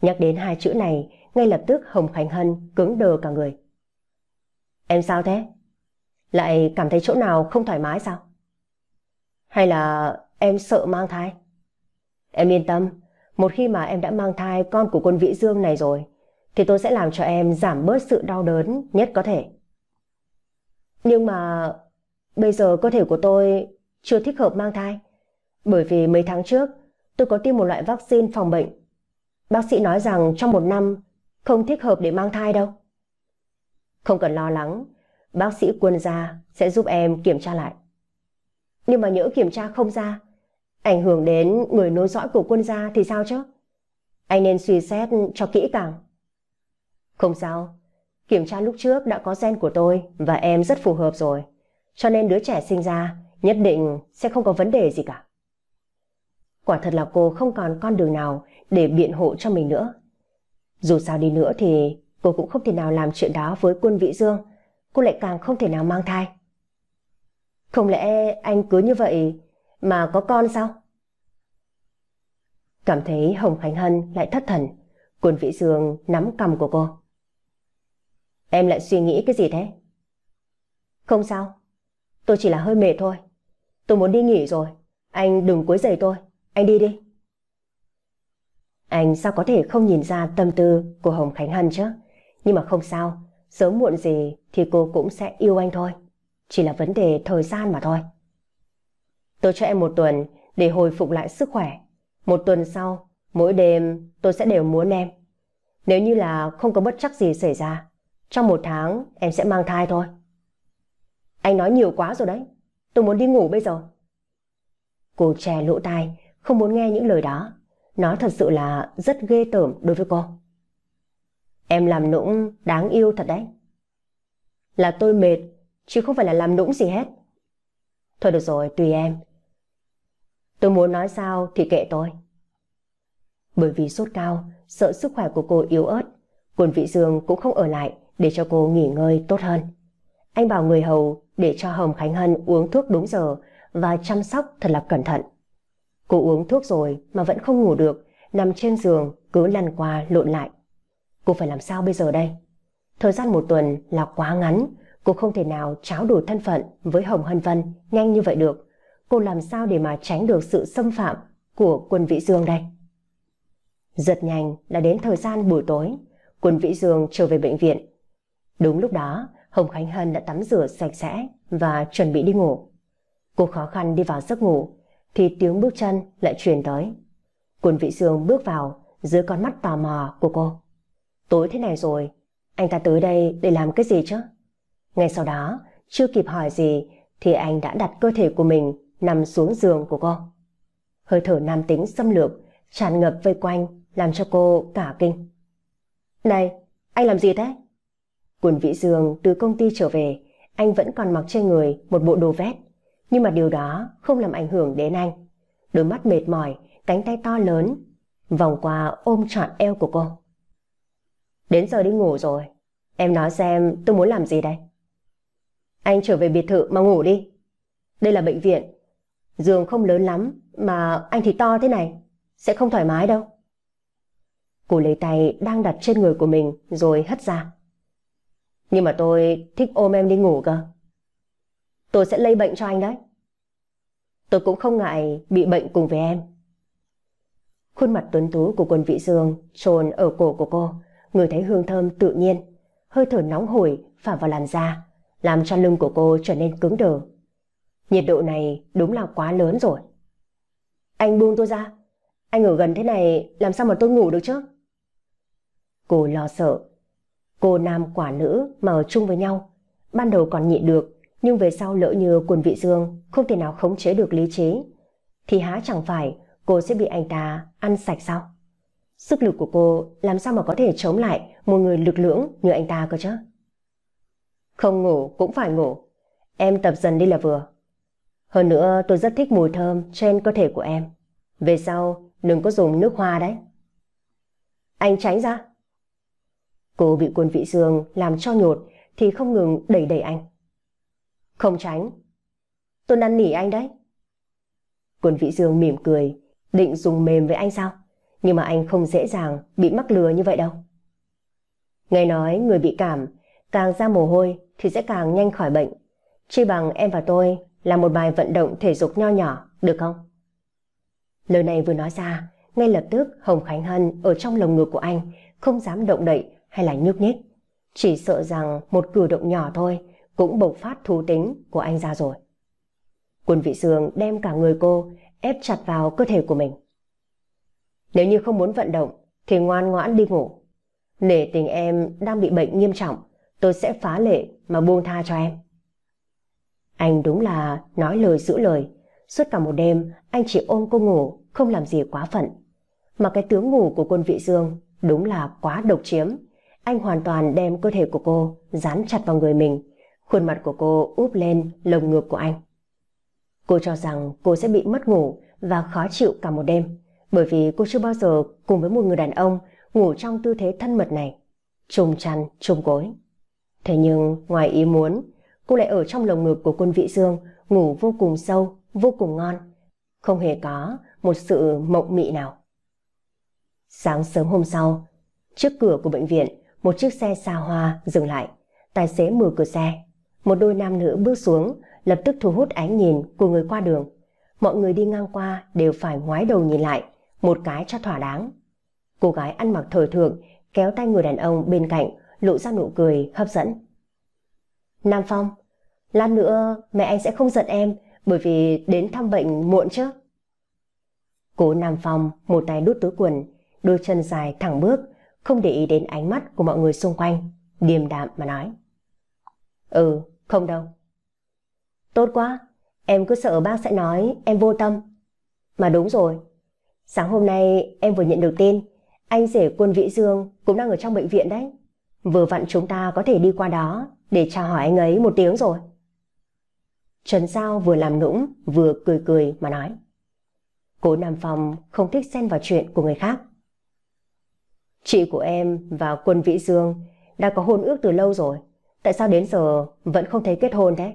Speaker 1: Nhắc đến hai chữ này, ngay lập tức Hồng Khánh Hân cứng đờ cả người. Em sao thế? Lại cảm thấy chỗ nào không thoải mái sao? Hay là em sợ mang thai? Em yên tâm, một khi mà em đã mang thai con của quân Vĩ Dương này rồi, thì tôi sẽ làm cho em giảm bớt sự đau đớn nhất có thể. Nhưng mà bây giờ cơ thể của tôi chưa thích hợp mang thai. Bởi vì mấy tháng trước tôi có tiêm một loại vaccine phòng bệnh. Bác sĩ nói rằng trong một năm không thích hợp để mang thai đâu. Không cần lo lắng, bác sĩ quân gia sẽ giúp em kiểm tra lại. Nhưng mà nhỡ kiểm tra không ra, ảnh hưởng đến người nối dõi của quân gia thì sao chứ? Anh nên suy xét cho kỹ càng. Không sao, Kiểm tra lúc trước đã có gen của tôi và em rất phù hợp rồi. Cho nên đứa trẻ sinh ra nhất định sẽ không có vấn đề gì cả. Quả thật là cô không còn con đường nào để biện hộ cho mình nữa. Dù sao đi nữa thì cô cũng không thể nào làm chuyện đó với quân Vĩ Dương. Cô lại càng không thể nào mang thai. Không lẽ anh cứ như vậy mà có con sao? Cảm thấy Hồng Khánh Hân lại thất thần. Quân Vĩ Dương nắm cầm của cô. Em lại suy nghĩ cái gì thế? Không sao, tôi chỉ là hơi mệt thôi. Tôi muốn đi nghỉ rồi, anh đừng quấy rầy tôi, anh đi đi. Anh sao có thể không nhìn ra tâm tư của Hồng Khánh Hân chứ? Nhưng mà không sao, sớm muộn gì thì cô cũng sẽ yêu anh thôi. Chỉ là vấn đề thời gian mà thôi. Tôi cho em một tuần để hồi phục lại sức khỏe. Một tuần sau, mỗi đêm tôi sẽ đều muốn em. Nếu như là không có bất chắc gì xảy ra, trong một tháng em sẽ mang thai thôi. Anh nói nhiều quá rồi đấy. Tôi muốn đi ngủ bây giờ. Cô che lỗ tai, không muốn nghe những lời đó. Nó thật sự là rất ghê tởm đối với cô. Em làm nũng đáng yêu thật đấy. Là tôi mệt, chứ không phải là làm nũng gì hết. Thôi được rồi, tùy em. Tôi muốn nói sao thì kệ tôi. Bởi vì sốt cao, sợ sức khỏe của cô yếu ớt, quần vị dương cũng không ở lại, để cho cô nghỉ ngơi tốt hơn. Anh bảo người hầu để cho Hồng Khánh Hân uống thuốc đúng giờ và chăm sóc thật là cẩn thận. Cô uống thuốc rồi mà vẫn không ngủ được, nằm trên giường cứ lăn qua lộn lại. Cô phải làm sao bây giờ đây? Thời gian một tuần là quá ngắn, cô không thể nào tráo đổi thân phận với Hồng Hân Vân nhanh như vậy được. Cô làm sao để mà tránh được sự xâm phạm của quân Vĩ Dương đây? Giật nhanh là đến thời gian buổi tối, quân Vĩ Dương trở về bệnh viện Đúng lúc đó, Hồng Khánh Hân đã tắm rửa sạch sẽ và chuẩn bị đi ngủ. Cô khó khăn đi vào giấc ngủ, thì tiếng bước chân lại truyền tới. Quân Vị Dương bước vào dưới con mắt tò mò của cô. Tối thế này rồi, anh ta tới đây để làm cái gì chứ? Ngay sau đó, chưa kịp hỏi gì thì anh đã đặt cơ thể của mình nằm xuống giường của cô. Hơi thở nam tính xâm lược, tràn ngập vây quanh làm cho cô cả kinh. Này, anh làm gì thế? Quần Vĩ Dương từ công ty trở về, anh vẫn còn mặc trên người một bộ đồ vét, nhưng mà điều đó không làm ảnh hưởng đến anh. Đôi mắt mệt mỏi, cánh tay to lớn, vòng qua ôm trọn eo của cô. Đến giờ đi ngủ rồi, em nói xem tôi muốn làm gì đây? Anh trở về biệt thự mà ngủ đi. Đây là bệnh viện, giường không lớn lắm mà anh thì to thế này, sẽ không thoải mái đâu. Cô lấy tay đang đặt trên người của mình rồi hất ra. Nhưng mà tôi thích ôm em đi ngủ cơ. Tôi sẽ lây bệnh cho anh đấy. Tôi cũng không ngại bị bệnh cùng với em. Khuôn mặt tuấn tú của quân vị dương trồn ở cổ của cô, người thấy hương thơm tự nhiên, hơi thở nóng hổi phả vào làn da, làm cho lưng của cô trở nên cứng đờ. Nhiệt độ này đúng là quá lớn rồi. Anh buông tôi ra, anh ở gần thế này làm sao mà tôi ngủ được chứ? Cô lo sợ Cô nam quả nữ mà ở chung với nhau, ban đầu còn nhịn được, nhưng về sau lỡ như quần vị dương không thể nào khống chế được lý trí, thì há chẳng phải cô sẽ bị anh ta ăn sạch sao? Sức lực của cô làm sao mà có thể chống lại một người lực lưỡng như anh ta cơ chứ? Không ngủ cũng phải ngủ, em tập dần đi là vừa. Hơn nữa tôi rất thích mùi thơm trên cơ thể của em. Về sau đừng có dùng nước hoa đấy. Anh tránh ra. Cô bị quân vị dương làm cho nhột thì không ngừng đẩy đẩy anh. Không tránh. Tôi năn nỉ anh đấy. Quân vị dương mỉm cười, định dùng mềm với anh sao? Nhưng mà anh không dễ dàng bị mắc lừa như vậy đâu. Nghe nói người bị cảm, càng ra mồ hôi thì sẽ càng nhanh khỏi bệnh. Chỉ bằng em và tôi là một bài vận động thể dục nho nhỏ, được không? Lời này vừa nói ra, ngay lập tức Hồng Khánh Hân ở trong lồng ngực của anh không dám động đậy hay là nhúc nhích. Chỉ sợ rằng một cử động nhỏ thôi cũng bộc phát thú tính của anh ra rồi. Quân vị dương đem cả người cô ép chặt vào cơ thể của mình. Nếu như không muốn vận động thì ngoan ngoãn đi ngủ. Nể tình em đang bị bệnh nghiêm trọng, tôi sẽ phá lệ mà buông tha cho em. Anh đúng là nói lời giữ lời. Suốt cả một đêm, anh chỉ ôm cô ngủ, không làm gì quá phận. Mà cái tướng ngủ của quân vị dương đúng là quá độc chiếm anh hoàn toàn đem cơ thể của cô dán chặt vào người mình, khuôn mặt của cô úp lên lồng ngực của anh. Cô cho rằng cô sẽ bị mất ngủ và khó chịu cả một đêm, bởi vì cô chưa bao giờ cùng với một người đàn ông ngủ trong tư thế thân mật này, trùng chăn, trùng gối. Thế nhưng ngoài ý muốn, cô lại ở trong lồng ngực của quân vị dương ngủ vô cùng sâu, vô cùng ngon, không hề có một sự mộng mị nào. Sáng sớm hôm sau, trước cửa của bệnh viện, một chiếc xe xa hoa dừng lại. Tài xế mở cửa xe. Một đôi nam nữ bước xuống, lập tức thu hút ánh nhìn của người qua đường. Mọi người đi ngang qua đều phải ngoái đầu nhìn lại, một cái cho thỏa đáng. Cô gái ăn mặc thời thượng, kéo tay người đàn ông bên cạnh, lộ ra nụ cười hấp dẫn. Nam Phong, lát nữa mẹ anh sẽ không giận em bởi vì đến thăm bệnh muộn chứ. Cố Nam Phong một tay đút túi quần, đôi chân dài thẳng bước, không để ý đến ánh mắt của mọi người xung quanh, điềm đạm mà nói. Ừ, không đâu. Tốt quá, em cứ sợ bác sẽ nói em vô tâm. Mà đúng rồi, sáng hôm nay em vừa nhận được tin anh rể quân Vĩ Dương cũng đang ở trong bệnh viện đấy. Vừa vặn chúng ta có thể đi qua đó để chào hỏi anh ấy một tiếng rồi. Trần Giao vừa làm nũng vừa cười cười mà nói. Cố Nam Phong không thích xen vào chuyện của người khác. Chị của em và quân Vĩ Dương đã có hôn ước từ lâu rồi. Tại sao đến giờ vẫn không thấy kết hôn thế?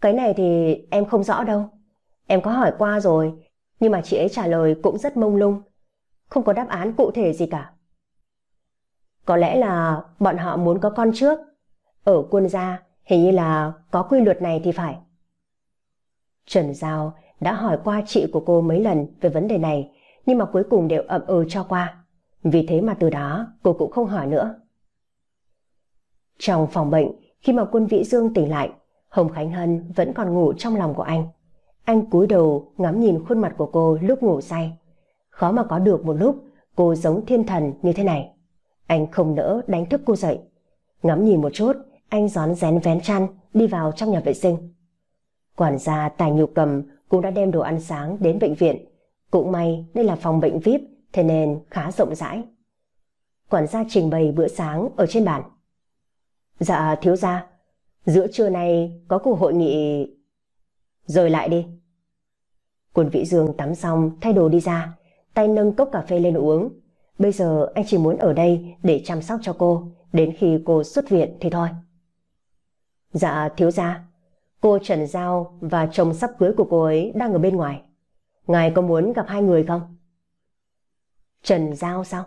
Speaker 1: Cái này thì em không rõ đâu. Em có hỏi qua rồi, nhưng mà chị ấy trả lời cũng rất mông lung. Không có đáp án cụ thể gì cả. Có lẽ là bọn họ muốn có con trước. Ở quân gia hình như là có quy luật này thì phải. Trần Giao đã hỏi qua chị của cô mấy lần về vấn đề này, nhưng mà cuối cùng đều ậm ừ cho qua. Vì thế mà từ đó cô cũng không hỏi nữa. Trong phòng bệnh, khi mà quân Vĩ Dương tỉnh lại, Hồng Khánh Hân vẫn còn ngủ trong lòng của anh. Anh cúi đầu ngắm nhìn khuôn mặt của cô lúc ngủ say. Khó mà có được một lúc cô giống thiên thần như thế này. Anh không nỡ đánh thức cô dậy. Ngắm nhìn một chút, anh gión rén vén chăn đi vào trong nhà vệ sinh. Quản gia Tài Nhục Cầm cũng đã đem đồ ăn sáng đến bệnh viện. Cũng may đây là phòng bệnh VIP thế nên khá rộng rãi. Quản gia trình bày bữa sáng ở trên bàn. Dạ thiếu gia, giữa trưa nay có cuộc hội nghị... Rồi lại đi. Quân Vĩ Dương tắm xong thay đồ đi ra, tay nâng cốc cà phê lên uống. Bây giờ anh chỉ muốn ở đây để chăm sóc cho cô, đến khi cô xuất viện thì thôi. Dạ thiếu gia, cô Trần Giao và chồng sắp cưới của cô ấy đang ở bên ngoài. Ngài có muốn gặp hai người không? Trần Giao sao?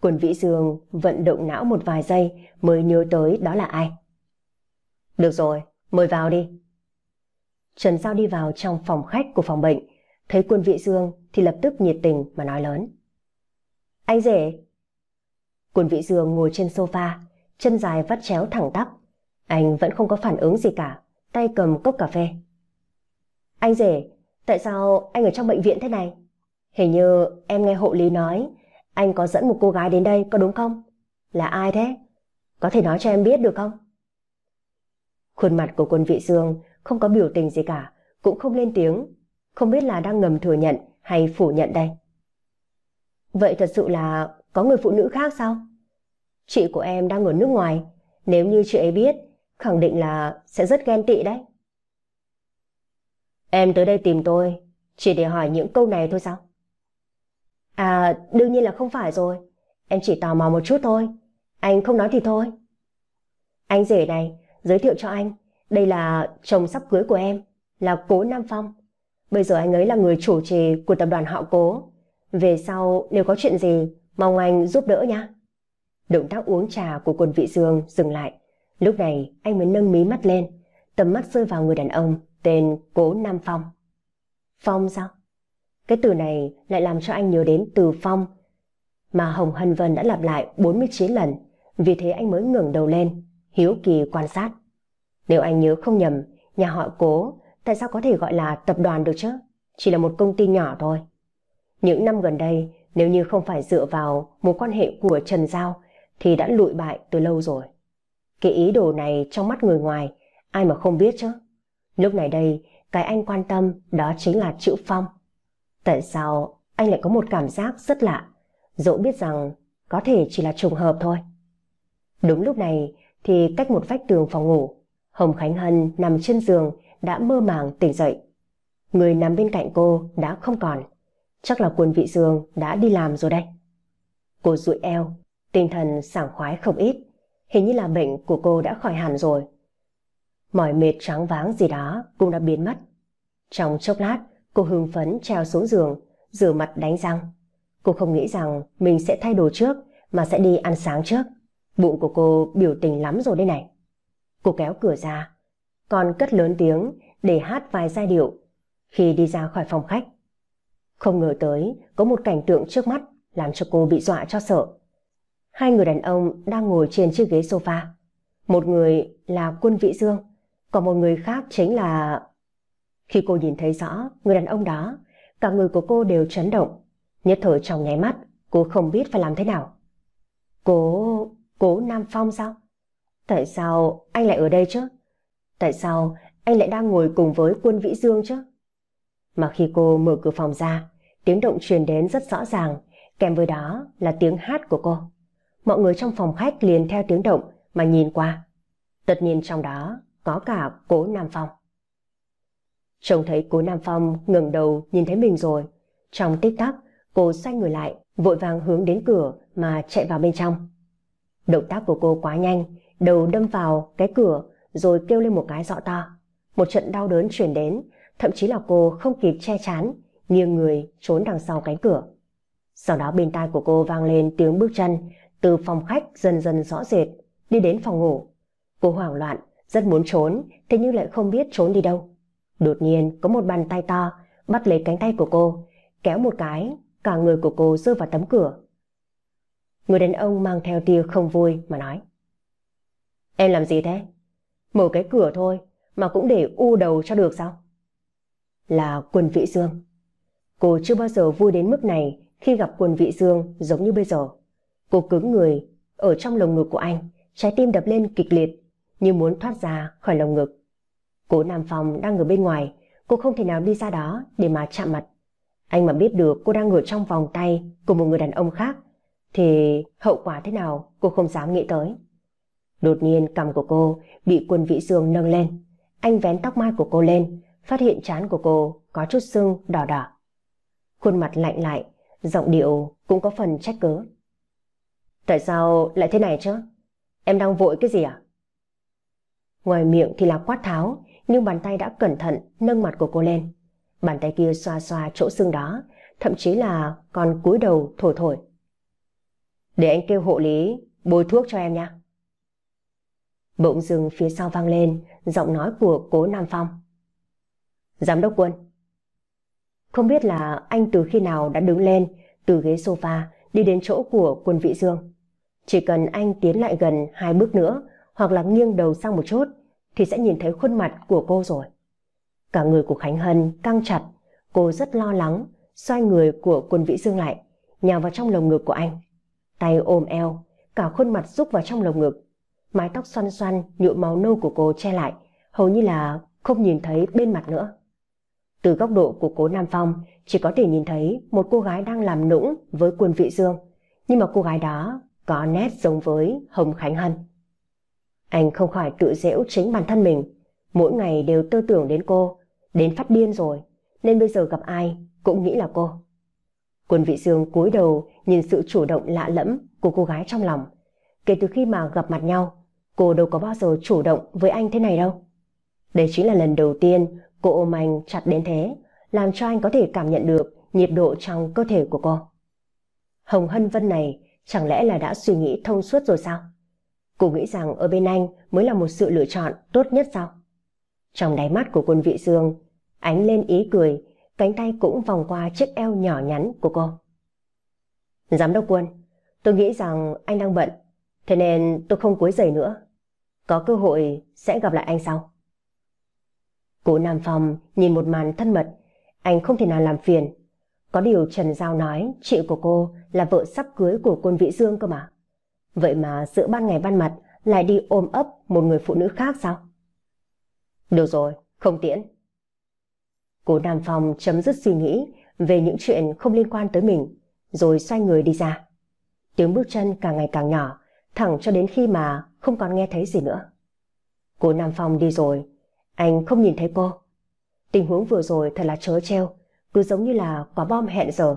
Speaker 1: Quân Vĩ Dương vận động não một vài giây mới nhớ tới đó là ai. Được rồi, mời vào đi. Trần Giao đi vào trong phòng khách của phòng bệnh, thấy quân Vĩ Dương thì lập tức nhiệt tình mà nói lớn. Anh rể! Quân Vĩ Dương ngồi trên sofa, chân dài vắt chéo thẳng tắp. Anh vẫn không có phản ứng gì cả, tay cầm cốc cà phê. Anh rể, tại sao anh ở trong bệnh viện thế này? Hình như em nghe hộ lý nói anh có dẫn một cô gái đến đây có đúng không? Là ai thế? Có thể nói cho em biết được không? Khuôn mặt của quân vị dương không có biểu tình gì cả, cũng không lên tiếng, không biết là đang ngầm thừa nhận hay phủ nhận đây. Vậy thật sự là có người phụ nữ khác sao? Chị của em đang ở nước ngoài, nếu như chị ấy biết, khẳng định là sẽ rất ghen tị đấy. Em tới đây tìm tôi, chỉ để hỏi những câu này thôi sao? À, đương nhiên là không phải rồi. Em chỉ tò mò một chút thôi. Anh không nói thì thôi. Anh rể này, giới thiệu cho anh. Đây là chồng sắp cưới của em, là Cố Nam Phong. Bây giờ anh ấy là người chủ trì của tập đoàn họ Cố. Về sau, nếu có chuyện gì, mong anh giúp đỡ nha. Động tác uống trà của quần vị dương dừng lại. Lúc này, anh mới nâng mí mắt lên. Tầm mắt rơi vào người đàn ông, tên Cố Nam Phong. Phong sao? Cái từ này lại làm cho anh nhớ đến Từ Phong, mà Hồng Hân Vân đã lặp lại 49 lần, vì thế anh mới ngẩng đầu lên, hiếu kỳ quan sát. Nếu anh nhớ không nhầm, nhà họ Cố tại sao có thể gọi là tập đoàn được chứ? Chỉ là một công ty nhỏ thôi. Những năm gần đây, nếu như không phải dựa vào mối quan hệ của Trần Giao thì đã lụi bại từ lâu rồi. Cái ý đồ này trong mắt người ngoài, ai mà không biết chứ? Lúc này đây, cái anh quan tâm đó chính là chữ Phong. Tại sao anh lại có một cảm giác rất lạ, dẫu biết rằng có thể chỉ là trùng hợp thôi. Đúng lúc này thì cách một vách tường phòng ngủ, Hồng Khánh Hân nằm trên giường đã mơ màng tỉnh dậy. Người nằm bên cạnh cô đã không còn, chắc là quần vị giường đã đi làm rồi đây. Cô duỗi eo, tinh thần sảng khoái không ít, hình như là bệnh của cô đã khỏi hẳn rồi. Mỏi mệt tráng váng gì đó cũng đã biến mất. Trong chốc lát, Cô hưng phấn trèo xuống giường, rửa mặt đánh răng. Cô không nghĩ rằng mình sẽ thay đồ trước mà sẽ đi ăn sáng trước. Bụng của cô biểu tình lắm rồi đây này. Cô kéo cửa ra, còn cất lớn tiếng để hát vài giai điệu. Khi đi ra khỏi phòng khách, không ngờ tới có một cảnh tượng trước mắt làm cho cô bị dọa cho sợ. Hai người đàn ông đang ngồi trên chiếc ghế sofa. Một người là Quân Vĩ Dương, còn một người khác chính là... Khi cô nhìn thấy rõ người đàn ông đó, cả người của cô đều chấn động. Nhất thời trong nháy mắt, cô không biết phải làm thế nào. Cố... cố Nam Phong sao? Tại sao anh lại ở đây chứ? Tại sao anh lại đang ngồi cùng với quân Vĩ Dương chứ? Mà khi cô mở cửa phòng ra, tiếng động truyền đến rất rõ ràng, kèm với đó là tiếng hát của cô. Mọi người trong phòng khách liền theo tiếng động mà nhìn qua. Tất nhiên trong đó có cả cố Nam Phong. Trông thấy cố Nam Phong ngẩng đầu nhìn thấy mình rồi. Trong tích tắc, cô xoay người lại, vội vàng hướng đến cửa mà chạy vào bên trong. Động tác của cô quá nhanh, đầu đâm vào cái cửa rồi kêu lên một cái rõ to. Một trận đau đớn chuyển đến, thậm chí là cô không kịp che chắn, nghiêng người trốn đằng sau cánh cửa. Sau đó bên tai của cô vang lên tiếng bước chân từ phòng khách dần dần rõ rệt đi đến phòng ngủ. Cô hoảng loạn, rất muốn trốn, thế nhưng lại không biết trốn đi đâu. Đột nhiên có một bàn tay to bắt lấy cánh tay của cô, kéo một cái, cả người của cô rơi vào tấm cửa. Người đàn ông mang theo tia không vui mà nói. Em làm gì thế? Mở cái cửa thôi mà cũng để u đầu cho được sao? Là quần vị dương. Cô chưa bao giờ vui đến mức này khi gặp quần vị dương giống như bây giờ. Cô cứng người, ở trong lồng ngực của anh, trái tim đập lên kịch liệt, như muốn thoát ra khỏi lồng ngực. Cố Nam Phong đang ở bên ngoài, cô không thể nào đi ra đó để mà chạm mặt. Anh mà biết được cô đang ở trong vòng tay của một người đàn ông khác, thì hậu quả thế nào cô không dám nghĩ tới. Đột nhiên cằm của cô bị quân vĩ dương nâng lên. Anh vén tóc mai của cô lên, phát hiện trán của cô có chút sưng đỏ đỏ. Khuôn mặt lạnh lại, giọng điệu cũng có phần trách cứ. Tại sao lại thế này chứ? Em đang vội cái gì à? Ngoài miệng thì là quát tháo, nhưng bàn tay đã cẩn thận nâng mặt của cô lên. Bàn tay kia xoa xoa chỗ xương đó, thậm chí là còn cúi đầu thổi thổi. Để anh kêu hộ lý bôi thuốc cho em nha. Bỗng dưng phía sau vang lên giọng nói của cố Nam Phong. Giám đốc quân. Không biết là anh từ khi nào đã đứng lên từ ghế sofa đi đến chỗ của quân vị dương. Chỉ cần anh tiến lại gần hai bước nữa hoặc là nghiêng đầu sang một chút thì sẽ nhìn thấy khuôn mặt của cô rồi. Cả người của Khánh Hân căng chặt, cô rất lo lắng, xoay người của quân Vĩ Dương lại, nhào vào trong lồng ngực của anh. Tay ôm eo, cả khuôn mặt rúc vào trong lồng ngực. Mái tóc xoăn xoăn, nhuộm màu nâu của cô che lại, hầu như là không nhìn thấy bên mặt nữa. Từ góc độ của cố Nam Phong, chỉ có thể nhìn thấy một cô gái đang làm nũng với quân Vĩ Dương. Nhưng mà cô gái đó có nét giống với Hồng Khánh Hân. Anh không khỏi tự dễu chính bản thân mình. Mỗi ngày đều tư tưởng đến cô, đến phát điên rồi, nên bây giờ gặp ai cũng nghĩ là cô. Quân vị dương cúi đầu nhìn sự chủ động lạ lẫm của cô gái trong lòng. Kể từ khi mà gặp mặt nhau, cô đâu có bao giờ chủ động với anh thế này đâu. Đây chính là lần đầu tiên cô ôm anh chặt đến thế, làm cho anh có thể cảm nhận được nhịp độ trong cơ thể của cô. Hồng Hân Vân này chẳng lẽ là đã suy nghĩ thông suốt rồi sao? Cô nghĩ rằng ở bên anh mới là một sự lựa chọn tốt nhất sao? Trong đáy mắt của quân vị dương, ánh lên ý cười, cánh tay cũng vòng qua chiếc eo nhỏ nhắn của cô. Giám đốc quân, tôi nghĩ rằng anh đang bận, thế nên tôi không quấy giày nữa. Có cơ hội sẽ gặp lại anh sau. Cố Nam Phong nhìn một màn thân mật, anh không thể nào làm phiền. Có điều Trần Giao nói chị của cô là vợ sắp cưới của quân vị Dương cơ mà. Vậy mà giữa ban ngày ban mặt lại đi ôm ấp một người phụ nữ khác sao? Được rồi, không tiễn. cô Nam Phong chấm dứt suy nghĩ về những chuyện không liên quan tới mình, rồi xoay người đi ra. Tiếng bước chân càng ngày càng nhỏ, thẳng cho đến khi mà không còn nghe thấy gì nữa. cô Nam Phong đi rồi, anh không nhìn thấy cô. Tình huống vừa rồi thật là chớ treo, cứ giống như là quả bom hẹn giờ.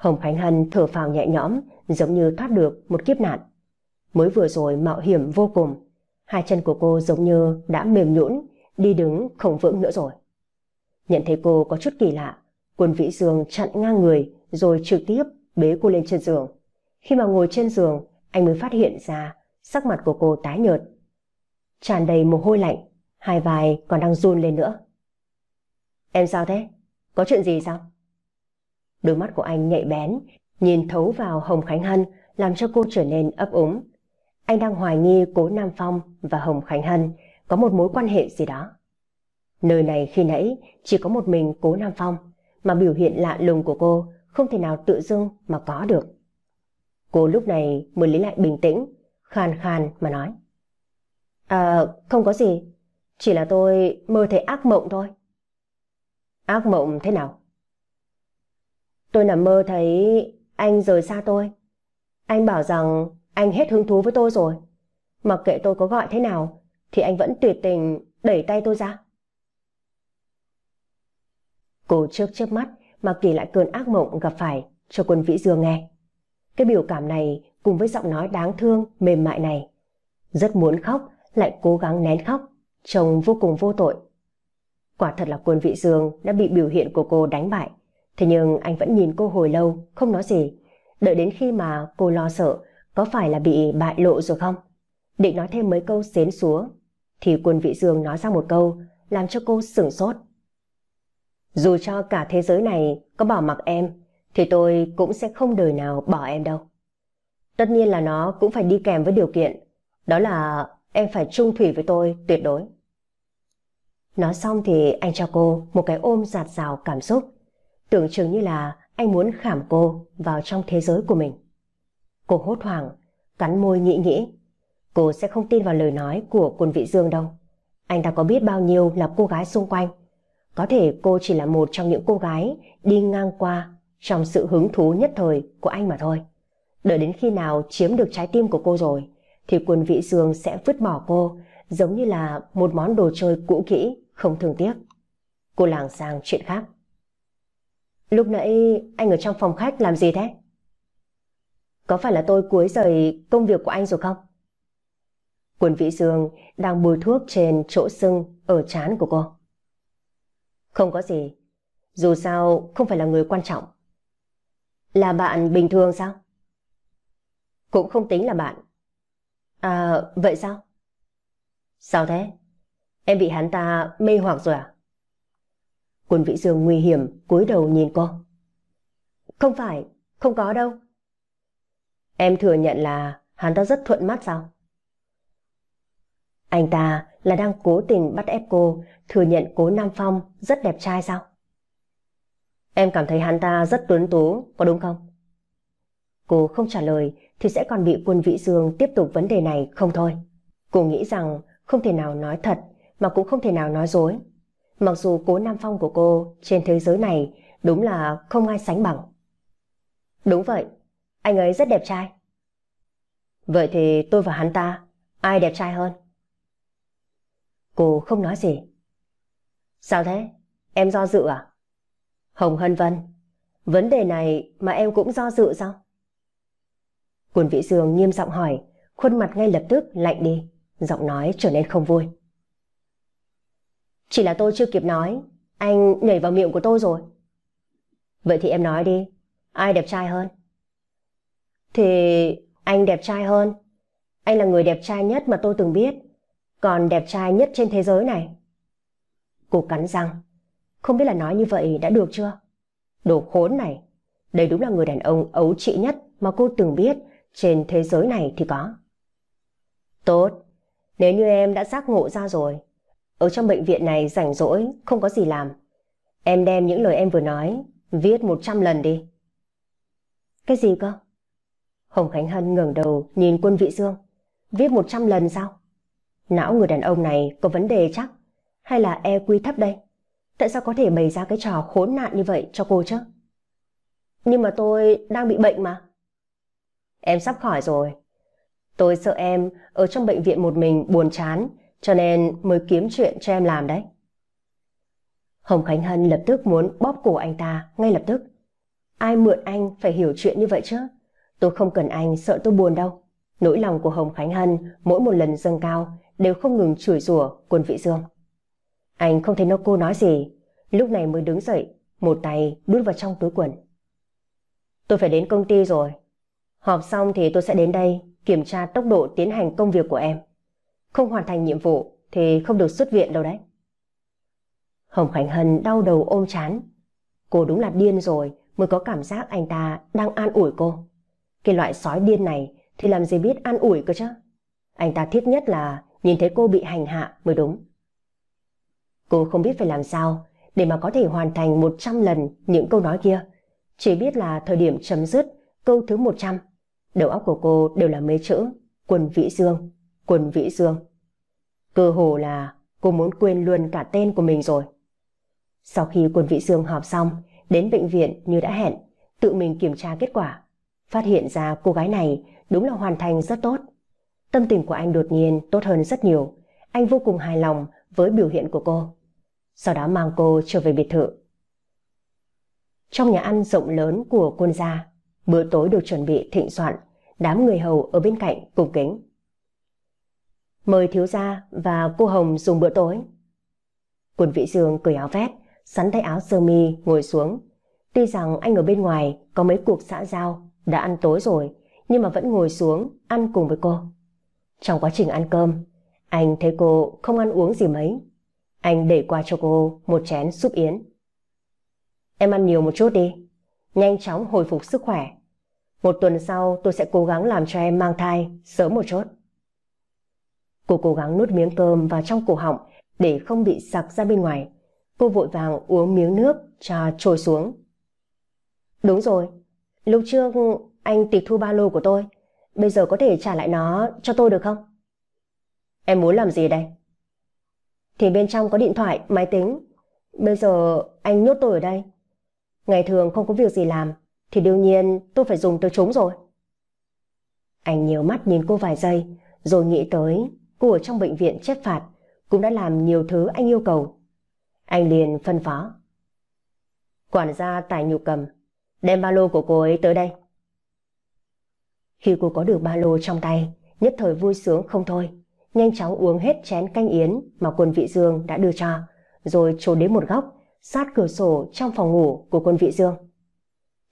Speaker 1: Hồng Khánh Hân thở phào nhẹ nhõm, giống như thoát được một kiếp nạn. Mới vừa rồi mạo hiểm vô cùng, hai chân của cô giống như đã mềm nhũn, đi đứng không vững nữa rồi. Nhận thấy cô có chút kỳ lạ, quân vĩ dương chặn ngang người rồi trực tiếp bế cô lên trên giường. Khi mà ngồi trên giường, anh mới phát hiện ra sắc mặt của cô tái nhợt. tràn đầy mồ hôi lạnh, hai vai còn đang run lên nữa. Em sao thế? Có chuyện gì sao? Đôi mắt của anh nhạy bén, nhìn thấu vào Hồng Khánh Hân làm cho cô trở nên ấp úng. Anh đang hoài nghi cố Nam Phong và Hồng Khánh Hân có một mối quan hệ gì đó. Nơi này khi nãy chỉ có một mình cố Nam Phong, mà biểu hiện lạ lùng của cô không thể nào tự dưng mà có được. Cô lúc này mới lấy lại bình tĩnh, khàn khàn mà nói. À, không có gì, chỉ là tôi mơ thấy ác mộng thôi. Ác mộng thế nào? Tôi nằm mơ thấy anh rời xa tôi. Anh bảo rằng anh hết hứng thú với tôi rồi. Mặc kệ tôi có gọi thế nào, thì anh vẫn tuyệt tình đẩy tay tôi ra. Cô trước trước mắt mà kể lại cơn ác mộng gặp phải cho quân Vĩ Dương nghe. Cái biểu cảm này cùng với giọng nói đáng thương, mềm mại này. Rất muốn khóc, lại cố gắng nén khóc, trông vô cùng vô tội. Quả thật là quân Vĩ Dương đã bị biểu hiện của cô đánh bại. Thế nhưng anh vẫn nhìn cô hồi lâu, không nói gì. Đợi đến khi mà cô lo sợ, có phải là bị bại lộ rồi không? Định nói thêm mấy câu xến xúa, thì quân vị dương nói ra một câu, làm cho cô sửng sốt. Dù cho cả thế giới này có bỏ mặc em, thì tôi cũng sẽ không đời nào bỏ em đâu. Tất nhiên là nó cũng phải đi kèm với điều kiện, đó là em phải trung thủy với tôi tuyệt đối. Nói xong thì anh cho cô một cái ôm giạt rào cảm xúc, tưởng chừng như là anh muốn khảm cô vào trong thế giới của mình. Cô hốt hoảng, cắn môi nghĩ nghĩ. Cô sẽ không tin vào lời nói của quân vị dương đâu. Anh ta có biết bao nhiêu là cô gái xung quanh. Có thể cô chỉ là một trong những cô gái đi ngang qua trong sự hứng thú nhất thời của anh mà thôi. Đợi đến khi nào chiếm được trái tim của cô rồi, thì quân vị dương sẽ vứt bỏ cô giống như là một món đồ chơi cũ kỹ không thường tiếc. Cô làng sang chuyện khác. Lúc nãy anh ở trong phòng khách làm gì thế? Có phải là tôi cuối rời công việc của anh rồi không? Quần Vĩ Dương đang bôi thuốc trên chỗ sưng ở trán của cô. Không có gì, dù sao không phải là người quan trọng. Là bạn bình thường sao? Cũng không tính là bạn. À, vậy sao? Sao thế? Em bị hắn ta mê hoặc rồi à? Quân Vĩ Dương nguy hiểm cúi đầu nhìn cô. Không phải, không có đâu. Em thừa nhận là hắn ta rất thuận mắt sao? Anh ta là đang cố tình bắt ép cô thừa nhận cố Nam Phong rất đẹp trai sao? Em cảm thấy hắn ta rất tuấn tú, có đúng không? Cô không trả lời thì sẽ còn bị quân Vĩ Dương tiếp tục vấn đề này không thôi. Cô nghĩ rằng không thể nào nói thật mà cũng không thể nào nói dối. Mặc dù cố Nam Phong của cô trên thế giới này đúng là không ai sánh bằng. Đúng vậy, anh ấy rất đẹp trai. Vậy thì tôi và hắn ta, ai đẹp trai hơn? Cô không nói gì. Sao thế? Em do dự à? Hồng Hân Vân, vấn đề này mà em cũng do dự sao? Quân Vĩ Dương nghiêm giọng hỏi, khuôn mặt ngay lập tức lạnh đi, giọng nói trở nên không vui. Chỉ là tôi chưa kịp nói, anh nhảy vào miệng của tôi rồi. Vậy thì em nói đi, ai đẹp trai hơn? Thì anh đẹp trai hơn. Anh là người đẹp trai nhất mà tôi từng biết, còn đẹp trai nhất trên thế giới này. Cô cắn răng, không biết là nói như vậy đã được chưa? Đồ khốn này, đây đúng là người đàn ông ấu trĩ nhất mà cô từng biết trên thế giới này thì có. Tốt, nếu như em đã giác ngộ ra rồi, ở trong bệnh viện này rảnh rỗi, không có gì làm. Em đem những lời em vừa nói, viết 100 lần đi. Cái gì cơ? Hồng Khánh Hân ngẩng đầu nhìn quân vị dương. Viết 100 lần sao? Não người đàn ông này có vấn đề chắc? Hay là e quy thấp đây? Tại sao có thể bày ra cái trò khốn nạn như vậy cho cô chứ? Nhưng mà tôi đang bị bệnh mà. Em sắp khỏi rồi. Tôi sợ em ở trong bệnh viện một mình buồn chán cho nên mới kiếm chuyện cho em làm đấy. Hồng Khánh Hân lập tức muốn bóp cổ anh ta ngay lập tức. Ai mượn anh phải hiểu chuyện như vậy chứ? Tôi không cần anh sợ tôi buồn đâu. Nỗi lòng của Hồng Khánh Hân mỗi một lần dâng cao đều không ngừng chửi rủa quân vị dương. Anh không thấy nó cô nói gì, lúc này mới đứng dậy, một tay đút vào trong túi quần. Tôi phải đến công ty rồi. Họp xong thì tôi sẽ đến đây kiểm tra tốc độ tiến hành công việc của em không hoàn thành nhiệm vụ thì không được xuất viện đâu đấy. Hồng Khánh Hân đau đầu ôm chán. Cô đúng là điên rồi mới có cảm giác anh ta đang an ủi cô. Cái loại sói điên này thì làm gì biết an ủi cơ chứ. Anh ta thiết nhất là nhìn thấy cô bị hành hạ mới đúng. Cô không biết phải làm sao để mà có thể hoàn thành 100 lần những câu nói kia. Chỉ biết là thời điểm chấm dứt câu thứ 100, đầu óc của cô đều là mấy chữ quần vĩ dương. Quân Vĩ Dương. Cơ hồ là cô muốn quên luôn cả tên của mình rồi. Sau khi quân Vĩ Dương họp xong, đến bệnh viện như đã hẹn, tự mình kiểm tra kết quả. Phát hiện ra cô gái này đúng là hoàn thành rất tốt. Tâm tình của anh đột nhiên tốt hơn rất nhiều. Anh vô cùng hài lòng với biểu hiện của cô. Sau đó mang cô trở về biệt thự. Trong nhà ăn rộng lớn của quân gia, bữa tối được chuẩn bị thịnh soạn, đám người hầu ở bên cạnh cùng kính mời thiếu gia và cô Hồng dùng bữa tối. Quân vị Dương cười áo vét, sắn tay áo sơ mi ngồi xuống. Tuy rằng anh ở bên ngoài có mấy cuộc xã giao, đã ăn tối rồi, nhưng mà vẫn ngồi xuống ăn cùng với cô. Trong quá trình ăn cơm, anh thấy cô không ăn uống gì mấy. Anh để qua cho cô một chén súp yến. Em ăn nhiều một chút đi, nhanh chóng hồi phục sức khỏe. Một tuần sau tôi sẽ cố gắng làm cho em mang thai sớm một chút. Cô cố gắng nuốt miếng cơm vào trong cổ họng để không bị sặc ra bên ngoài. Cô vội vàng uống miếng nước cho trôi xuống. Đúng rồi, lúc trước anh tịch thu ba lô của tôi. Bây giờ có thể trả lại nó cho tôi được không? Em muốn làm gì đây? Thì bên trong có điện thoại, máy tính. Bây giờ anh nhốt tôi ở đây. Ngày thường không có việc gì làm thì đương nhiên tôi phải dùng tới chúng rồi. Anh nhiều mắt nhìn cô vài giây rồi nghĩ tới cô ở trong bệnh viện chép phạt, cũng đã làm nhiều thứ anh yêu cầu. Anh liền phân phó. Quản gia tài nhục cầm, đem ba lô của cô ấy tới đây. Khi cô có được ba lô trong tay, nhất thời vui sướng không thôi. Nhanh chóng uống hết chén canh yến mà quân vị dương đã đưa cho, rồi trốn đến một góc, sát cửa sổ trong phòng ngủ của quân vị dương.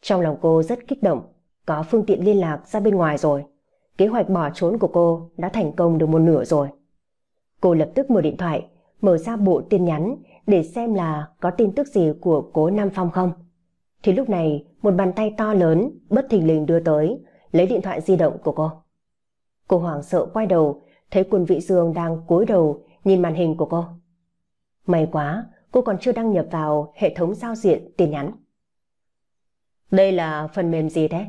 Speaker 1: Trong lòng cô rất kích động, có phương tiện liên lạc ra bên ngoài rồi. Kế hoạch bỏ trốn của cô đã thành công được một nửa rồi. Cô lập tức mở điện thoại, mở ra bộ tin nhắn để xem là có tin tức gì của cố Nam Phong không. Thì lúc này một bàn tay to lớn bất thình lình đưa tới, lấy điện thoại di động của cô. Cô hoảng sợ quay đầu, thấy quân vị dương đang cúi đầu nhìn màn hình của cô. May quá, cô còn chưa đăng nhập vào hệ thống giao diện tin nhắn. Đây là phần mềm gì thế?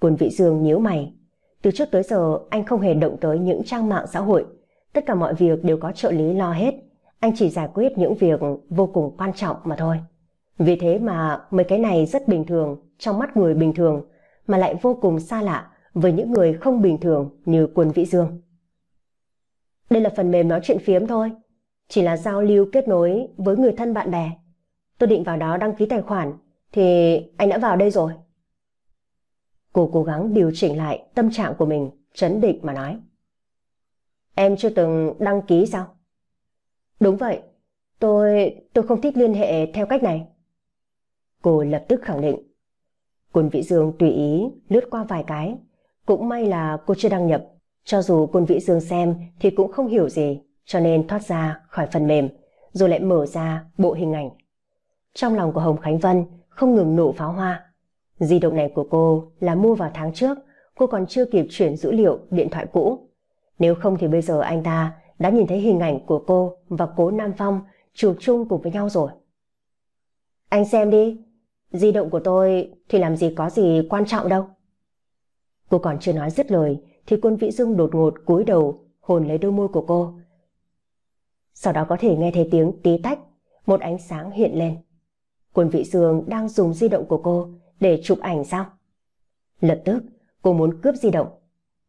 Speaker 1: Quân vị dương nhíu mày, từ trước tới giờ, anh không hề động tới những trang mạng xã hội. Tất cả mọi việc đều có trợ lý lo hết. Anh chỉ giải quyết những việc vô cùng quan trọng mà thôi. Vì thế mà mấy cái này rất bình thường trong mắt người bình thường mà lại vô cùng xa lạ với những người không bình thường như Quân Vĩ Dương. Đây là phần mềm nói chuyện phiếm thôi, chỉ là giao lưu kết nối với người thân bạn bè. Tôi định vào đó đăng ký tài khoản thì anh đã vào đây rồi. Cô cố gắng điều chỉnh lại tâm trạng của mình, chấn định mà nói. Em chưa từng đăng ký sao? Đúng vậy, tôi tôi không thích liên hệ theo cách này. Cô lập tức khẳng định. Quân Vĩ Dương tùy ý lướt qua vài cái. Cũng may là cô chưa đăng nhập. Cho dù Quân Vĩ Dương xem thì cũng không hiểu gì, cho nên thoát ra khỏi phần mềm, rồi lại mở ra bộ hình ảnh. Trong lòng của Hồng Khánh Vân không ngừng nổ pháo hoa, Di động này của cô là mua vào tháng trước, cô còn chưa kịp chuyển dữ liệu điện thoại cũ. Nếu không thì bây giờ anh ta đã nhìn thấy hình ảnh của cô và cố Nam Phong chụp chung cùng với nhau rồi. Anh xem đi, di động của tôi thì làm gì có gì quan trọng đâu. Cô còn chưa nói dứt lời thì quân Vĩ Dung đột ngột cúi đầu hồn lấy đôi môi của cô. Sau đó có thể nghe thấy tiếng tí tách, một ánh sáng hiện lên. Quân Vĩ Dương đang dùng di động của cô để chụp ảnh sao? Lập tức, cô muốn cướp di động.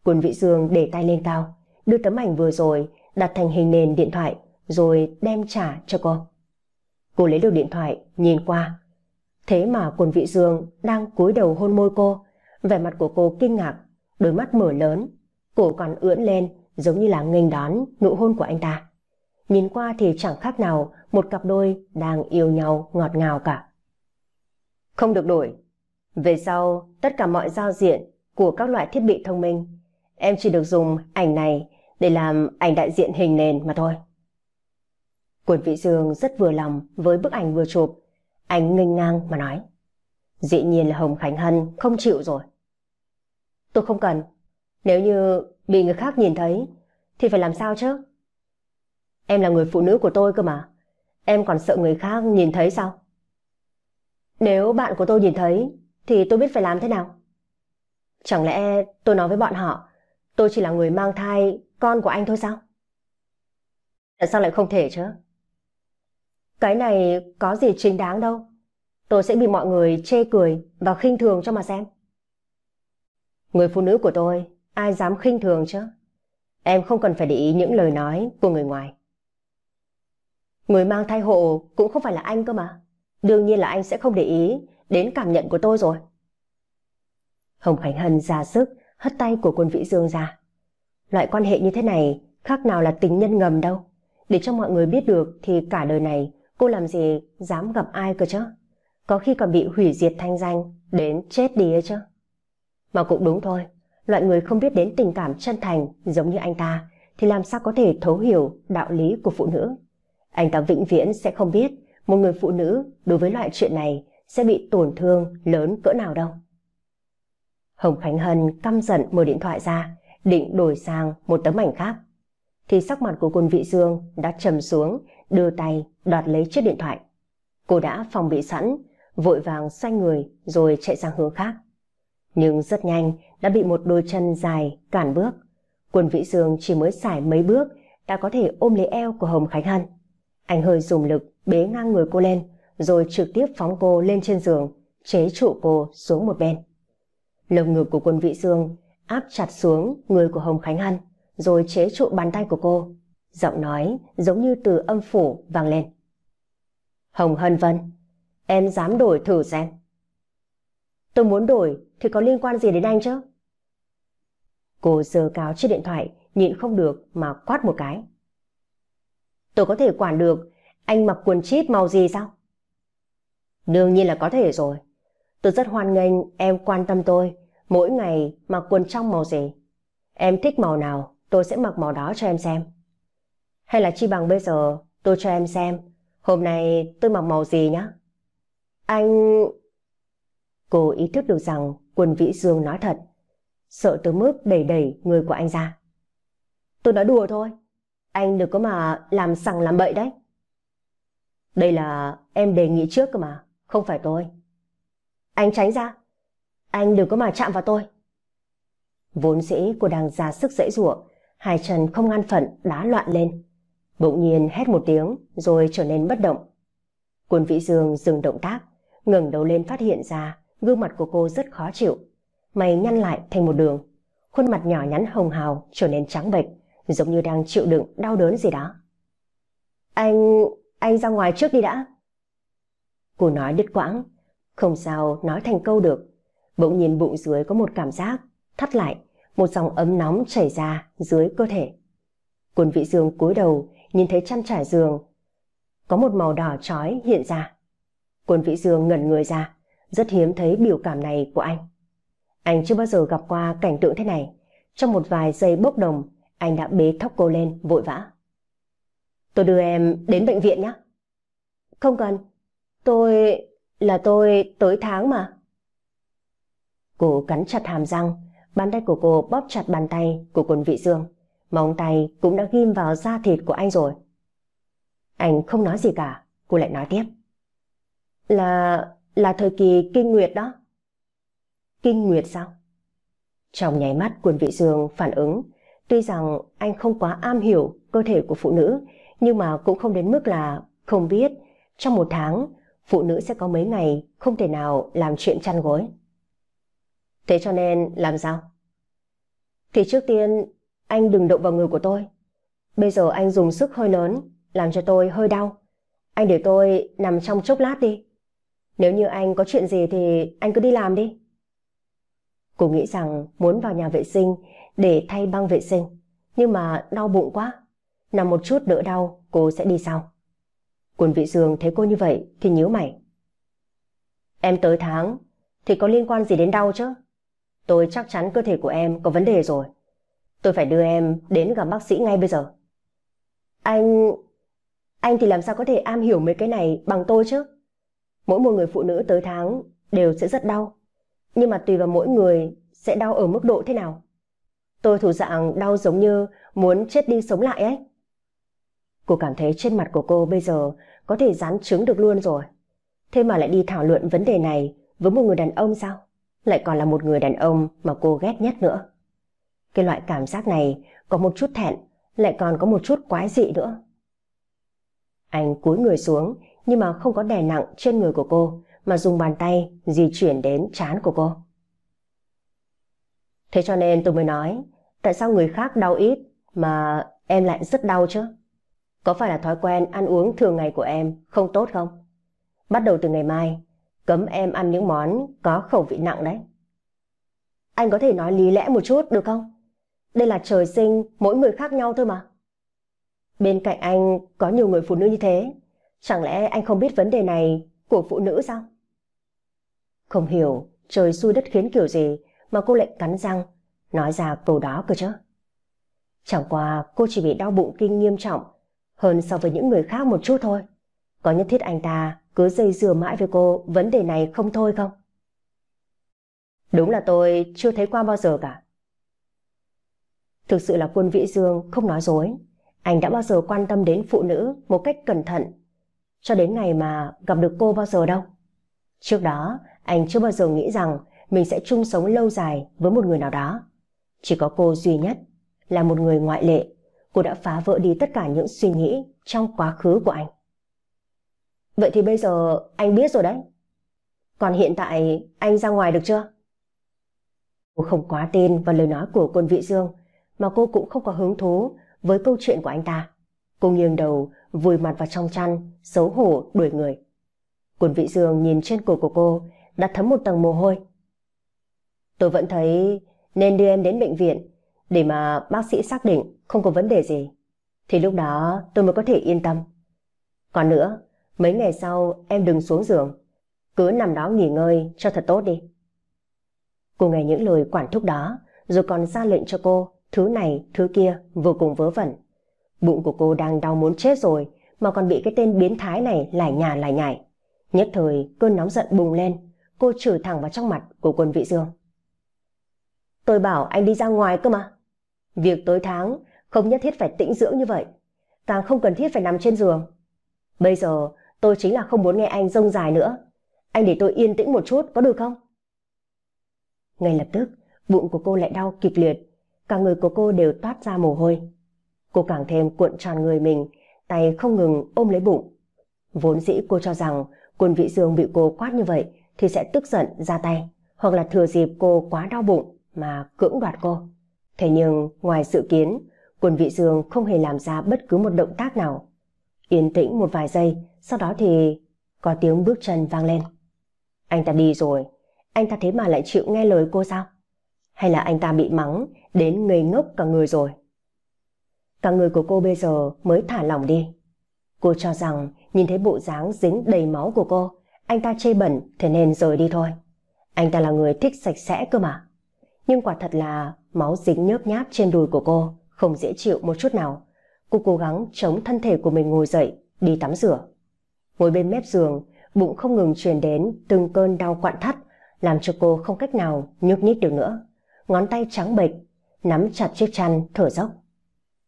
Speaker 1: Quân vị Dương để tay lên cao, đưa tấm ảnh vừa rồi đặt thành hình nền điện thoại rồi đem trả cho cô. Cô lấy được điện thoại, nhìn qua. Thế mà Quân vị Dương đang cúi đầu hôn môi cô, vẻ mặt của cô kinh ngạc, đôi mắt mở lớn, cổ còn ưỡn lên giống như là nghênh đón nụ hôn của anh ta. Nhìn qua thì chẳng khác nào một cặp đôi đang yêu nhau ngọt ngào cả. Không được đổi, về sau, tất cả mọi giao diện của các loại thiết bị thông minh, em chỉ được dùng ảnh này để làm ảnh đại diện hình nền mà thôi. Quần Vĩ Dương rất vừa lòng với bức ảnh vừa chụp, anh nghênh ngang mà nói. Dĩ nhiên là Hồng Khánh Hân không chịu rồi. Tôi không cần, nếu như bị người khác nhìn thấy thì phải làm sao chứ? Em là người phụ nữ của tôi cơ mà, em còn sợ người khác nhìn thấy sao? Nếu bạn của tôi nhìn thấy thì tôi biết phải làm thế nào? Chẳng lẽ tôi nói với bọn họ, tôi chỉ là người mang thai con của anh thôi sao? Tại sao lại không thể chứ? Cái này có gì chính đáng đâu. Tôi sẽ bị mọi người chê cười và khinh thường cho mà xem. Người phụ nữ của tôi, ai dám khinh thường chứ? Em không cần phải để ý những lời nói của người ngoài. Người mang thai hộ cũng không phải là anh cơ mà. Đương nhiên là anh sẽ không để ý đến cảm nhận của tôi rồi. Hồng Khánh Hân ra sức, hất tay của quân Vĩ Dương ra. Loại quan hệ như thế này khác nào là tình nhân ngầm đâu. Để cho mọi người biết được thì cả đời này cô làm gì dám gặp ai cơ chứ. Có khi còn bị hủy diệt thanh danh, đến chết đi ấy chứ. Mà cũng đúng thôi, loại người không biết đến tình cảm chân thành giống như anh ta thì làm sao có thể thấu hiểu đạo lý của phụ nữ. Anh ta vĩnh viễn sẽ không biết một người phụ nữ đối với loại chuyện này sẽ bị tổn thương lớn cỡ nào đâu. Hồng Khánh Hân căm giận mở điện thoại ra, định đổi sang một tấm ảnh khác. Thì sắc mặt của quân vị dương đã trầm xuống, đưa tay đoạt lấy chiếc điện thoại. Cô đã phòng bị sẵn, vội vàng xoay người rồi chạy sang hướng khác. Nhưng rất nhanh đã bị một đôi chân dài cản bước. Quân Vị Dương chỉ mới xài mấy bước đã có thể ôm lấy eo của Hồng Khánh Hân. Anh hơi dùng lực bế ngang người cô lên rồi trực tiếp phóng cô lên trên giường, chế trụ cô xuống một bên. Lồng ngực của quân vị dương áp chặt xuống người của Hồng Khánh Hân, rồi chế trụ bàn tay của cô. Giọng nói giống như từ âm phủ vang lên. Hồng Hân Vân, em dám đổi thử xem. Tôi muốn đổi thì có liên quan gì đến anh chứ? Cô giơ cao chiếc điện thoại, nhịn không được mà quát một cái. Tôi có thể quản được, anh mặc quần chít màu gì sao? Đương nhiên là có thể rồi. Tôi rất hoan nghênh em quan tâm tôi, mỗi ngày mặc quần trong màu gì. Em thích màu nào, tôi sẽ mặc màu đó cho em xem. Hay là chi bằng bây giờ tôi cho em xem, hôm nay tôi mặc màu gì nhá. Anh... Cô ý thức được rằng quần Vĩ Dương nói thật, sợ tới mức đẩy đẩy người của anh ra. Tôi nói đùa thôi, anh đừng có mà làm sằng làm bậy đấy. Đây là em đề nghị trước cơ mà. Không phải tôi. Anh tránh ra. Anh đừng có mà chạm vào tôi. Vốn dĩ cô đang ra sức dễ dụa, hai chân không ngăn phận đá loạn lên. Bỗng nhiên hét một tiếng rồi trở nên bất động. Quân Vĩ Dương dừng động tác, ngẩng đầu lên phát hiện ra gương mặt của cô rất khó chịu. Mày nhăn lại thành một đường, khuôn mặt nhỏ nhắn hồng hào trở nên trắng bệch, giống như đang chịu đựng đau đớn gì đó. Anh... anh ra ngoài trước đi đã. Cô nói đứt quãng, không sao nói thành câu được. Bỗng nhìn bụng dưới có một cảm giác, thắt lại, một dòng ấm nóng chảy ra dưới cơ thể. Quân vị dương cúi đầu, nhìn thấy chăn trải giường. Có một màu đỏ trói hiện ra. Quân vị dương ngẩn người ra, rất hiếm thấy biểu cảm này của anh. Anh chưa bao giờ gặp qua cảnh tượng thế này. Trong một vài giây bốc đồng, anh đã bế thóc cô lên vội vã. Tôi đưa em đến bệnh viện nhé. Không cần, Tôi... là tôi tới tháng mà. Cô cắn chặt hàm răng, bàn tay của cô bóp chặt bàn tay của quần vị dương. Móng tay cũng đã ghim vào da thịt của anh rồi. Anh không nói gì cả, cô lại nói tiếp. Là... là thời kỳ kinh nguyệt đó. Kinh nguyệt sao? Trong nháy mắt quần vị dương phản ứng, tuy rằng anh không quá am hiểu cơ thể của phụ nữ, nhưng mà cũng không đến mức là không biết trong một tháng phụ nữ sẽ có mấy ngày không thể nào làm chuyện chăn gối. Thế cho nên làm sao? Thì trước tiên anh đừng động vào người của tôi. Bây giờ anh dùng sức hơi lớn làm cho tôi hơi đau. Anh để tôi nằm trong chốc lát đi. Nếu như anh có chuyện gì thì anh cứ đi làm đi. Cô nghĩ rằng muốn vào nhà vệ sinh để thay băng vệ sinh. Nhưng mà đau bụng quá. Nằm một chút đỡ đau, cô sẽ đi sau. Quân Vị Dương thấy cô như vậy thì nhíu mày. Em tới tháng thì có liên quan gì đến đau chứ? Tôi chắc chắn cơ thể của em có vấn đề rồi. Tôi phải đưa em đến gặp bác sĩ ngay bây giờ. Anh... Anh thì làm sao có thể am hiểu mấy cái này bằng tôi chứ? Mỗi một người phụ nữ tới tháng đều sẽ rất đau. Nhưng mà tùy vào mỗi người sẽ đau ở mức độ thế nào. Tôi thủ dạng đau giống như muốn chết đi sống lại ấy. Cô cảm thấy trên mặt của cô bây giờ có thể dán trứng được luôn rồi. Thế mà lại đi thảo luận vấn đề này với một người đàn ông sao? Lại còn là một người đàn ông mà cô ghét nhất nữa. Cái loại cảm giác này có một chút thẹn, lại còn có một chút quái dị nữa. Anh cúi người xuống nhưng mà không có đè nặng trên người của cô mà dùng bàn tay di chuyển đến chán của cô. Thế cho nên tôi mới nói tại sao người khác đau ít mà em lại rất đau chứ? Có phải là thói quen ăn uống thường ngày của em không tốt không? Bắt đầu từ ngày mai, cấm em ăn những món có khẩu vị nặng đấy. Anh có thể nói lý lẽ một chút được không? Đây là trời sinh mỗi người khác nhau thôi mà. Bên cạnh anh có nhiều người phụ nữ như thế, chẳng lẽ anh không biết vấn đề này của phụ nữ sao? Không hiểu trời xui đất khiến kiểu gì mà cô lại cắn răng nói ra câu đó cơ chứ. Chẳng qua cô chỉ bị đau bụng kinh nghiêm trọng hơn so với những người khác một chút thôi. Có nhất thiết anh ta cứ dây dừa mãi với cô vấn đề này không thôi không? Đúng là tôi chưa thấy qua bao giờ cả. Thực sự là quân Vĩ Dương không nói dối. Anh đã bao giờ quan tâm đến phụ nữ một cách cẩn thận. Cho đến ngày mà gặp được cô bao giờ đâu. Trước đó, anh chưa bao giờ nghĩ rằng mình sẽ chung sống lâu dài với một người nào đó. Chỉ có cô duy nhất là một người ngoại lệ cô đã phá vỡ đi tất cả những suy nghĩ trong quá khứ của anh. Vậy thì bây giờ anh biết rồi đấy. Còn hiện tại anh ra ngoài được chưa? Cô không quá tin vào lời nói của quân vị dương mà cô cũng không có hứng thú với câu chuyện của anh ta. Cô nghiêng đầu, vùi mặt vào trong chăn, xấu hổ đuổi người. Quân vị dương nhìn trên cổ của cô đã thấm một tầng mồ hôi. Tôi vẫn thấy nên đưa em đến bệnh viện để mà bác sĩ xác định không có vấn đề gì, thì lúc đó tôi mới có thể yên tâm. Còn nữa, mấy ngày sau em đừng xuống giường, cứ nằm đó nghỉ ngơi cho thật tốt đi. Cô nghe những lời quản thúc đó, rồi còn ra lệnh cho cô thứ này thứ kia vô cùng vớ vẩn. Bụng của cô đang đau muốn chết rồi mà còn bị cái tên biến thái này lải nhà lải nhải. Nhất thời cơn nóng giận bùng lên, cô chửi thẳng vào trong mặt của quân vị dương. Tôi bảo anh đi ra ngoài cơ mà. Việc tối tháng không nhất thiết phải tĩnh dưỡng như vậy, càng không cần thiết phải nằm trên giường. Bây giờ tôi chính là không muốn nghe anh rông dài nữa. Anh để tôi yên tĩnh một chút có được không? Ngay lập tức, bụng của cô lại đau kịch liệt, cả người của cô đều toát ra mồ hôi. Cô càng thêm cuộn tròn người mình, tay không ngừng ôm lấy bụng. Vốn dĩ cô cho rằng quân vị dương bị cô quát như vậy thì sẽ tức giận ra tay, hoặc là thừa dịp cô quá đau bụng mà cưỡng đoạt cô. Thế nhưng ngoài dự kiến, quân vị dương không hề làm ra bất cứ một động tác nào. Yên tĩnh một vài giây, sau đó thì có tiếng bước chân vang lên. Anh ta đi rồi, anh ta thế mà lại chịu nghe lời cô sao? Hay là anh ta bị mắng đến ngây ngốc cả người rồi? Cả người của cô bây giờ mới thả lỏng đi. Cô cho rằng nhìn thấy bộ dáng dính đầy máu của cô, anh ta chê bẩn thế nên rời đi thôi. Anh ta là người thích sạch sẽ cơ mà nhưng quả thật là máu dính nhớp nháp trên đùi của cô, không dễ chịu một chút nào. Cô cố gắng chống thân thể của mình ngồi dậy, đi tắm rửa. Ngồi bên mép giường, bụng không ngừng truyền đến từng cơn đau quặn thắt, làm cho cô không cách nào nhúc nhích được nữa. Ngón tay trắng bệch, nắm chặt chiếc chăn thở dốc.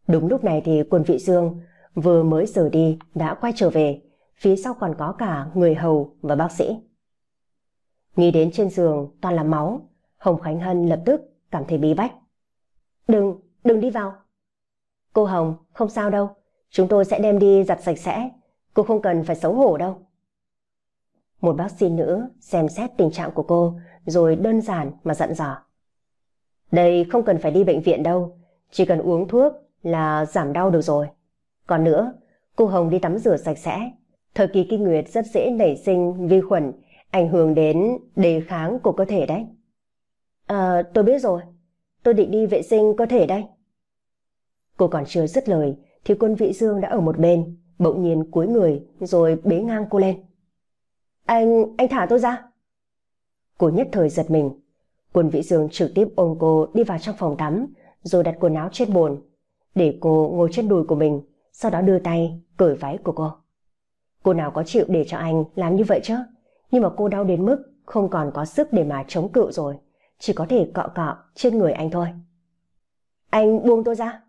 Speaker 1: Đúng lúc này thì quân vị dương vừa mới rời đi đã quay trở về, phía sau còn có cả người hầu và bác sĩ. Nghĩ đến trên giường toàn là máu, Hồng Khánh Hân lập tức cảm thấy bí bách. Đừng, đừng đi vào. Cô Hồng, không sao đâu. Chúng tôi sẽ đem đi giặt sạch sẽ. Cô không cần phải xấu hổ đâu. Một bác sĩ nữ xem xét tình trạng của cô rồi đơn giản mà dặn dò. Đây không cần phải đi bệnh viện đâu. Chỉ cần uống thuốc là giảm đau được rồi. Còn nữa, cô Hồng đi tắm rửa sạch sẽ. Thời kỳ kinh nguyệt rất dễ nảy sinh vi khuẩn ảnh hưởng đến đề kháng của cơ thể đấy. À, tôi biết rồi, tôi định đi vệ sinh có thể đây. Cô còn chưa dứt lời thì quân vị dương đã ở một bên, bỗng nhiên cúi người rồi bế ngang cô lên. Anh, anh thả tôi ra. Cô nhất thời giật mình. Quân vị Dương trực tiếp ôm cô đi vào trong phòng tắm, rồi đặt quần áo trên bồn, để cô ngồi trên đùi của mình, sau đó đưa tay, cởi váy của cô. Cô nào có chịu để cho anh làm như vậy chứ? Nhưng mà cô đau đến mức không còn có sức để mà chống cự rồi chỉ có thể cọ cọ trên người anh thôi. Anh buông tôi ra.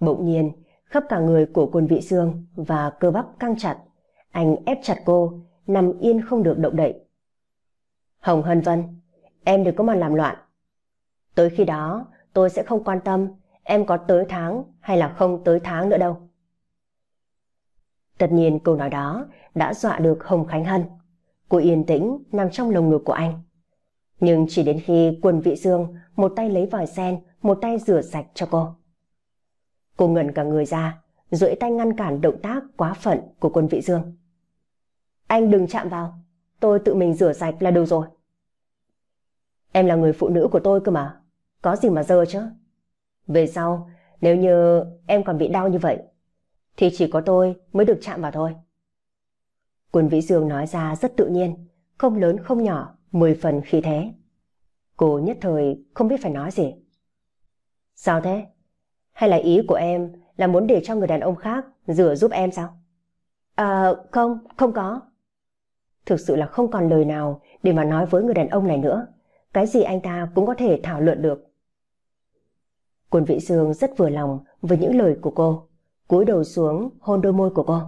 Speaker 1: Bỗng nhiên, khắp cả người của quân vị dương và cơ bắp căng chặt. Anh ép chặt cô, nằm yên không được động đậy. Hồng Hân Vân, em đừng có mà làm loạn. Tới khi đó, tôi sẽ không quan tâm em có tới tháng hay là không tới tháng nữa đâu. Tất nhiên câu nói đó đã dọa được Hồng Khánh Hân. Cô yên tĩnh nằm trong lồng ngực của anh. Nhưng chỉ đến khi quần vị dương, một tay lấy vòi sen, một tay rửa sạch cho cô. Cô ngẩn cả người ra, duỗi tay ngăn cản động tác quá phận của quân vị dương. Anh đừng chạm vào, tôi tự mình rửa sạch là đủ rồi. Em là người phụ nữ của tôi cơ mà, có gì mà dơ chứ. Về sau, nếu như em còn bị đau như vậy, thì chỉ có tôi mới được chạm vào thôi. Quân vị Dương nói ra rất tự nhiên, không lớn không nhỏ, mười phần khi thế. Cô nhất thời không biết phải nói gì. Sao thế? Hay là ý của em là muốn để cho người đàn ông khác rửa giúp em sao? À, không, không có. Thực sự là không còn lời nào để mà nói với người đàn ông này nữa. Cái gì anh ta cũng có thể thảo luận được. Quân vị Dương rất vừa lòng với những lời của cô, cúi đầu xuống hôn đôi môi của cô.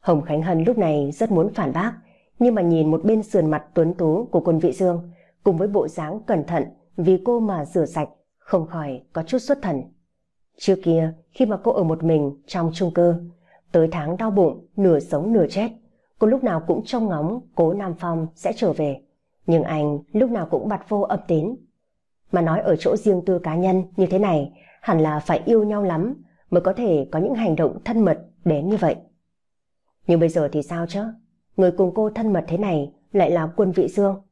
Speaker 1: Hồng Khánh Hân lúc này rất muốn phản bác, nhưng mà nhìn một bên sườn mặt tuấn tú của quân vị dương cùng với bộ dáng cẩn thận vì cô mà rửa sạch không khỏi có chút xuất thần. Trước kia khi mà cô ở một mình trong trung cư tới tháng đau bụng nửa sống nửa chết cô lúc nào cũng trông ngóng cố Nam Phong sẽ trở về nhưng anh lúc nào cũng bặt vô âm tín. Mà nói ở chỗ riêng tư cá nhân như thế này hẳn là phải yêu nhau lắm mới có thể có những hành động thân mật đến như vậy. Nhưng bây giờ thì sao chứ? người cùng cô thân mật thế này lại là quân vị dương.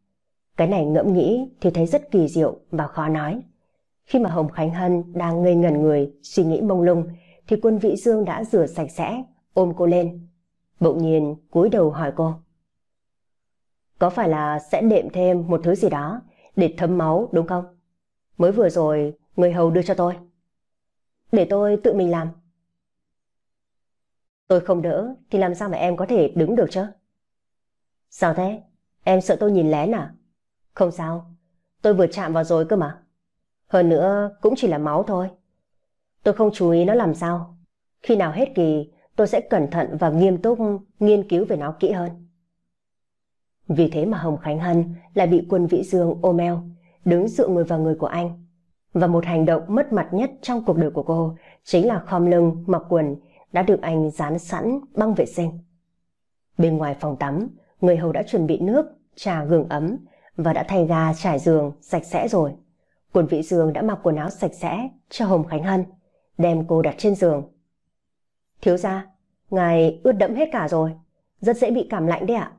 Speaker 1: Cái này ngẫm nghĩ thì thấy rất kỳ diệu và khó nói. Khi mà Hồng Khánh Hân đang ngây ngẩn người, suy nghĩ mông lung, thì quân vị dương đã rửa sạch sẽ, ôm cô lên. Bỗng nhiên cúi đầu hỏi cô. Có phải là sẽ đệm thêm một thứ gì đó để thấm máu đúng không? Mới vừa rồi người hầu đưa cho tôi. Để tôi tự mình làm. Tôi không đỡ thì làm sao mà em có thể đứng được chứ? Sao thế? Em sợ tôi nhìn lén à? Không sao, tôi vừa chạm vào rồi cơ mà. Hơn nữa cũng chỉ là máu thôi. Tôi không chú ý nó làm sao. Khi nào hết kỳ, tôi sẽ cẩn thận và nghiêm túc nghiên cứu về nó kỹ hơn. Vì thế mà Hồng Khánh Hân lại bị quân Vĩ Dương ôm eo, đứng dựa người vào người của anh. Và một hành động mất mặt nhất trong cuộc đời của cô chính là khom lưng, mặc quần đã được anh dán sẵn băng vệ sinh. Bên ngoài phòng tắm, Người hầu đã chuẩn bị nước, trà gừng ấm và đã thay ga trải giường sạch sẽ rồi. Quần vị giường đã mặc quần áo sạch sẽ cho Hồng Khánh Hân, đem cô đặt trên giường. Thiếu gia, ngài ướt đẫm hết cả rồi, rất dễ bị cảm lạnh đấy ạ.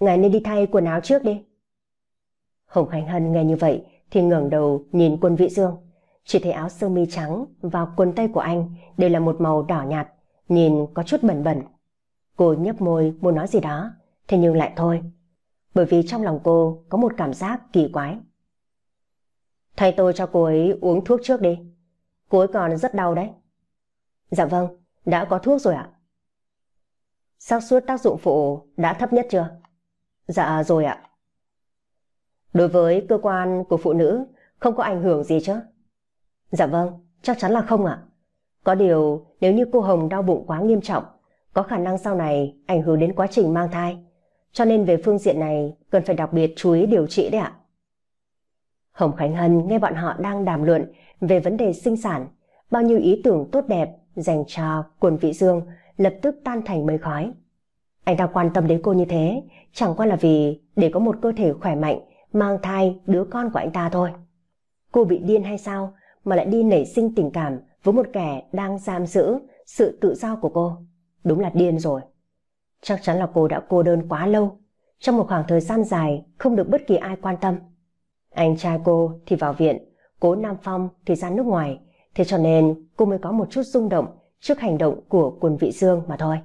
Speaker 1: Ngài nên đi thay quần áo trước đi. Hồng Khánh Hân nghe như vậy thì ngẩng đầu nhìn quân vị dương. Chỉ thấy áo sơ mi trắng và quần tây của anh đều là một màu đỏ nhạt, nhìn có chút bẩn bẩn. Cô nhấp môi muốn nói gì đó, Thế nhưng lại thôi, bởi vì trong lòng cô có một cảm giác kỳ quái. Thầy tôi cho cô ấy uống thuốc trước đi. Cô ấy còn rất đau đấy. Dạ vâng, đã có thuốc rồi ạ. xác suất tác dụng phụ đã thấp nhất chưa? Dạ rồi ạ. Đối với cơ quan của phụ nữ không có ảnh hưởng gì chứ? Dạ vâng, chắc chắn là không ạ. Có điều nếu như cô Hồng đau bụng quá nghiêm trọng, có khả năng sau này ảnh hưởng đến quá trình mang thai cho nên về phương diện này cần phải đặc biệt chú ý điều trị đấy ạ. Hồng Khánh Hân nghe bọn họ đang đàm luận về vấn đề sinh sản, bao nhiêu ý tưởng tốt đẹp dành cho quần vị dương lập tức tan thành mây khói. Anh ta quan tâm đến cô như thế, chẳng qua là vì để có một cơ thể khỏe mạnh, mang thai đứa con của anh ta thôi. Cô bị điên hay sao mà lại đi nảy sinh tình cảm với một kẻ đang giam giữ sự tự do của cô. Đúng là điên rồi. Chắc chắn là cô đã cô đơn quá lâu, trong một khoảng thời gian dài không được bất kỳ ai quan tâm. Anh trai cô thì vào viện, cố Nam Phong thì ra nước ngoài, thế cho nên cô mới có một chút rung động trước hành động của quần vị dương mà thôi.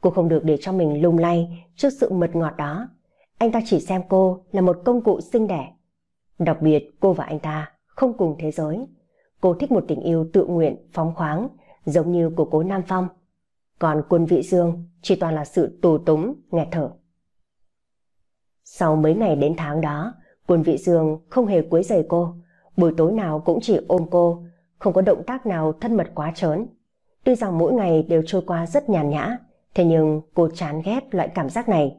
Speaker 1: Cô không được để cho mình lung lay trước sự mật ngọt đó. Anh ta chỉ xem cô là một công cụ sinh đẻ. Đặc biệt cô và anh ta không cùng thế giới. Cô thích một tình yêu tự nguyện, phóng khoáng, giống như của cố Nam Phong. Còn quân vị dương chỉ toàn là sự tù túng, nghẹt thở. Sau mấy ngày đến tháng đó, quân vị dương không hề quấy rầy cô. Buổi tối nào cũng chỉ ôm cô, không có động tác nào thân mật quá trớn. Tuy rằng mỗi ngày đều trôi qua rất nhàn nhã, thế nhưng cô chán ghét loại cảm giác này.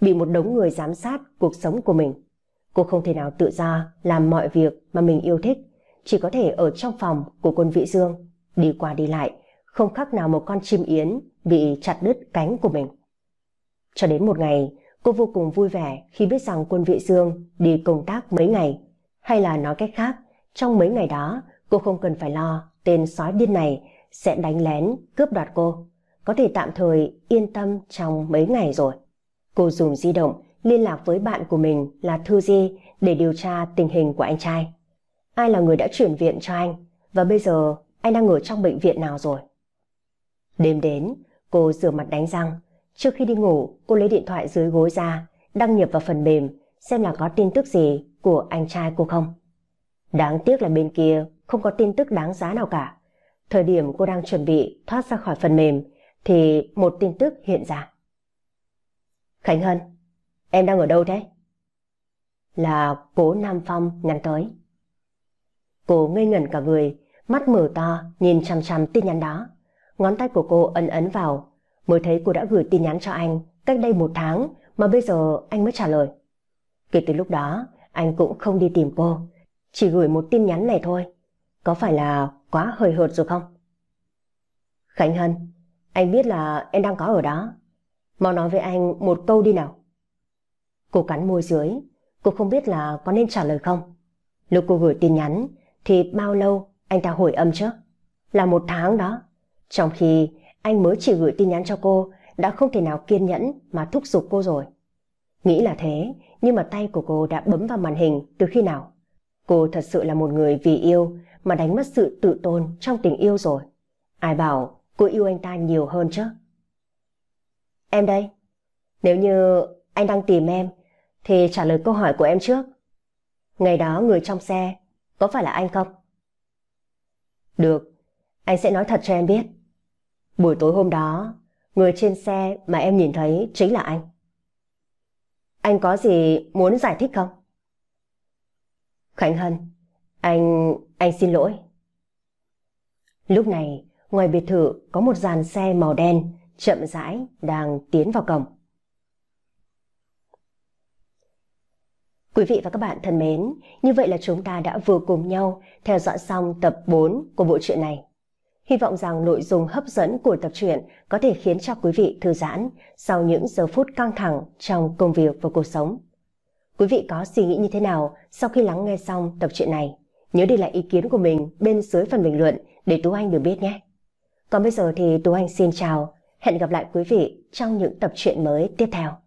Speaker 1: Bị một đống người giám sát cuộc sống của mình. Cô không thể nào tự do làm mọi việc mà mình yêu thích, chỉ có thể ở trong phòng của quân vị dương, đi qua đi lại, không khác nào một con chim yến bị chặt đứt cánh của mình. Cho đến một ngày, cô vô cùng vui vẻ khi biết rằng quân Vị Dương đi công tác mấy ngày. Hay là nói cách khác, trong mấy ngày đó, cô không cần phải lo tên sói điên này sẽ đánh lén cướp đoạt cô. Có thể tạm thời yên tâm trong mấy ngày rồi. Cô dùng di động liên lạc với bạn của mình là Thư Di để điều tra tình hình của anh trai. Ai là người đã chuyển viện cho anh và bây giờ anh đang ở trong bệnh viện nào rồi? Đêm đến, cô rửa mặt đánh răng. Trước khi đi ngủ, cô lấy điện thoại dưới gối ra, đăng nhập vào phần mềm, xem là có tin tức gì của anh trai cô không. Đáng tiếc là bên kia không có tin tức đáng giá nào cả. Thời điểm cô đang chuẩn bị thoát ra khỏi phần mềm, thì một tin tức hiện ra. Khánh Hân, em đang ở đâu thế? Là cố Nam Phong nhắn tới. Cô ngây ngẩn cả người, mắt mở to nhìn chăm chăm tin nhắn đó ngón tay của cô ấn ấn vào. Mới thấy cô đã gửi tin nhắn cho anh cách đây một tháng mà bây giờ anh mới trả lời. Kể từ lúc đó, anh cũng không đi tìm cô, chỉ gửi một tin nhắn này thôi. Có phải là quá hời hợt rồi không? Khánh Hân, anh biết là em đang có ở đó. Mau nói với anh một câu đi nào. Cô cắn môi dưới, cô không biết là có nên trả lời không. Lúc cô gửi tin nhắn thì bao lâu anh ta hồi âm chứ? Là một tháng đó. Trong khi anh mới chỉ gửi tin nhắn cho cô, đã không thể nào kiên nhẫn mà thúc giục cô rồi. Nghĩ là thế, nhưng mà tay của cô đã bấm vào màn hình từ khi nào? Cô thật sự là một người vì yêu mà đánh mất sự tự tôn trong tình yêu rồi. Ai bảo cô yêu anh ta nhiều hơn chứ? Em đây, nếu như anh đang tìm em, thì trả lời câu hỏi của em trước. Ngày đó người trong xe, có phải là anh không? Được, anh sẽ nói thật cho em biết. Buổi tối hôm đó, người trên xe mà em nhìn thấy chính là anh. Anh có gì muốn giải thích không? Khánh Hân, anh... anh xin lỗi. Lúc này, ngoài biệt thự có một dàn xe màu đen chậm rãi đang tiến vào cổng. Quý vị và các bạn thân mến, như vậy là chúng ta đã vừa cùng nhau theo dõi xong tập 4 của bộ truyện này. Hy vọng rằng nội dung hấp dẫn của tập truyện có thể khiến cho quý vị thư giãn sau những giờ phút căng thẳng trong công việc và cuộc sống. Quý vị có suy nghĩ như thế nào sau khi lắng nghe xong tập truyện này? Nhớ để lại ý kiến của mình bên dưới phần bình luận để Tú Anh được biết nhé. Còn bây giờ thì Tú Anh xin chào, hẹn gặp lại quý vị trong những tập truyện mới tiếp theo.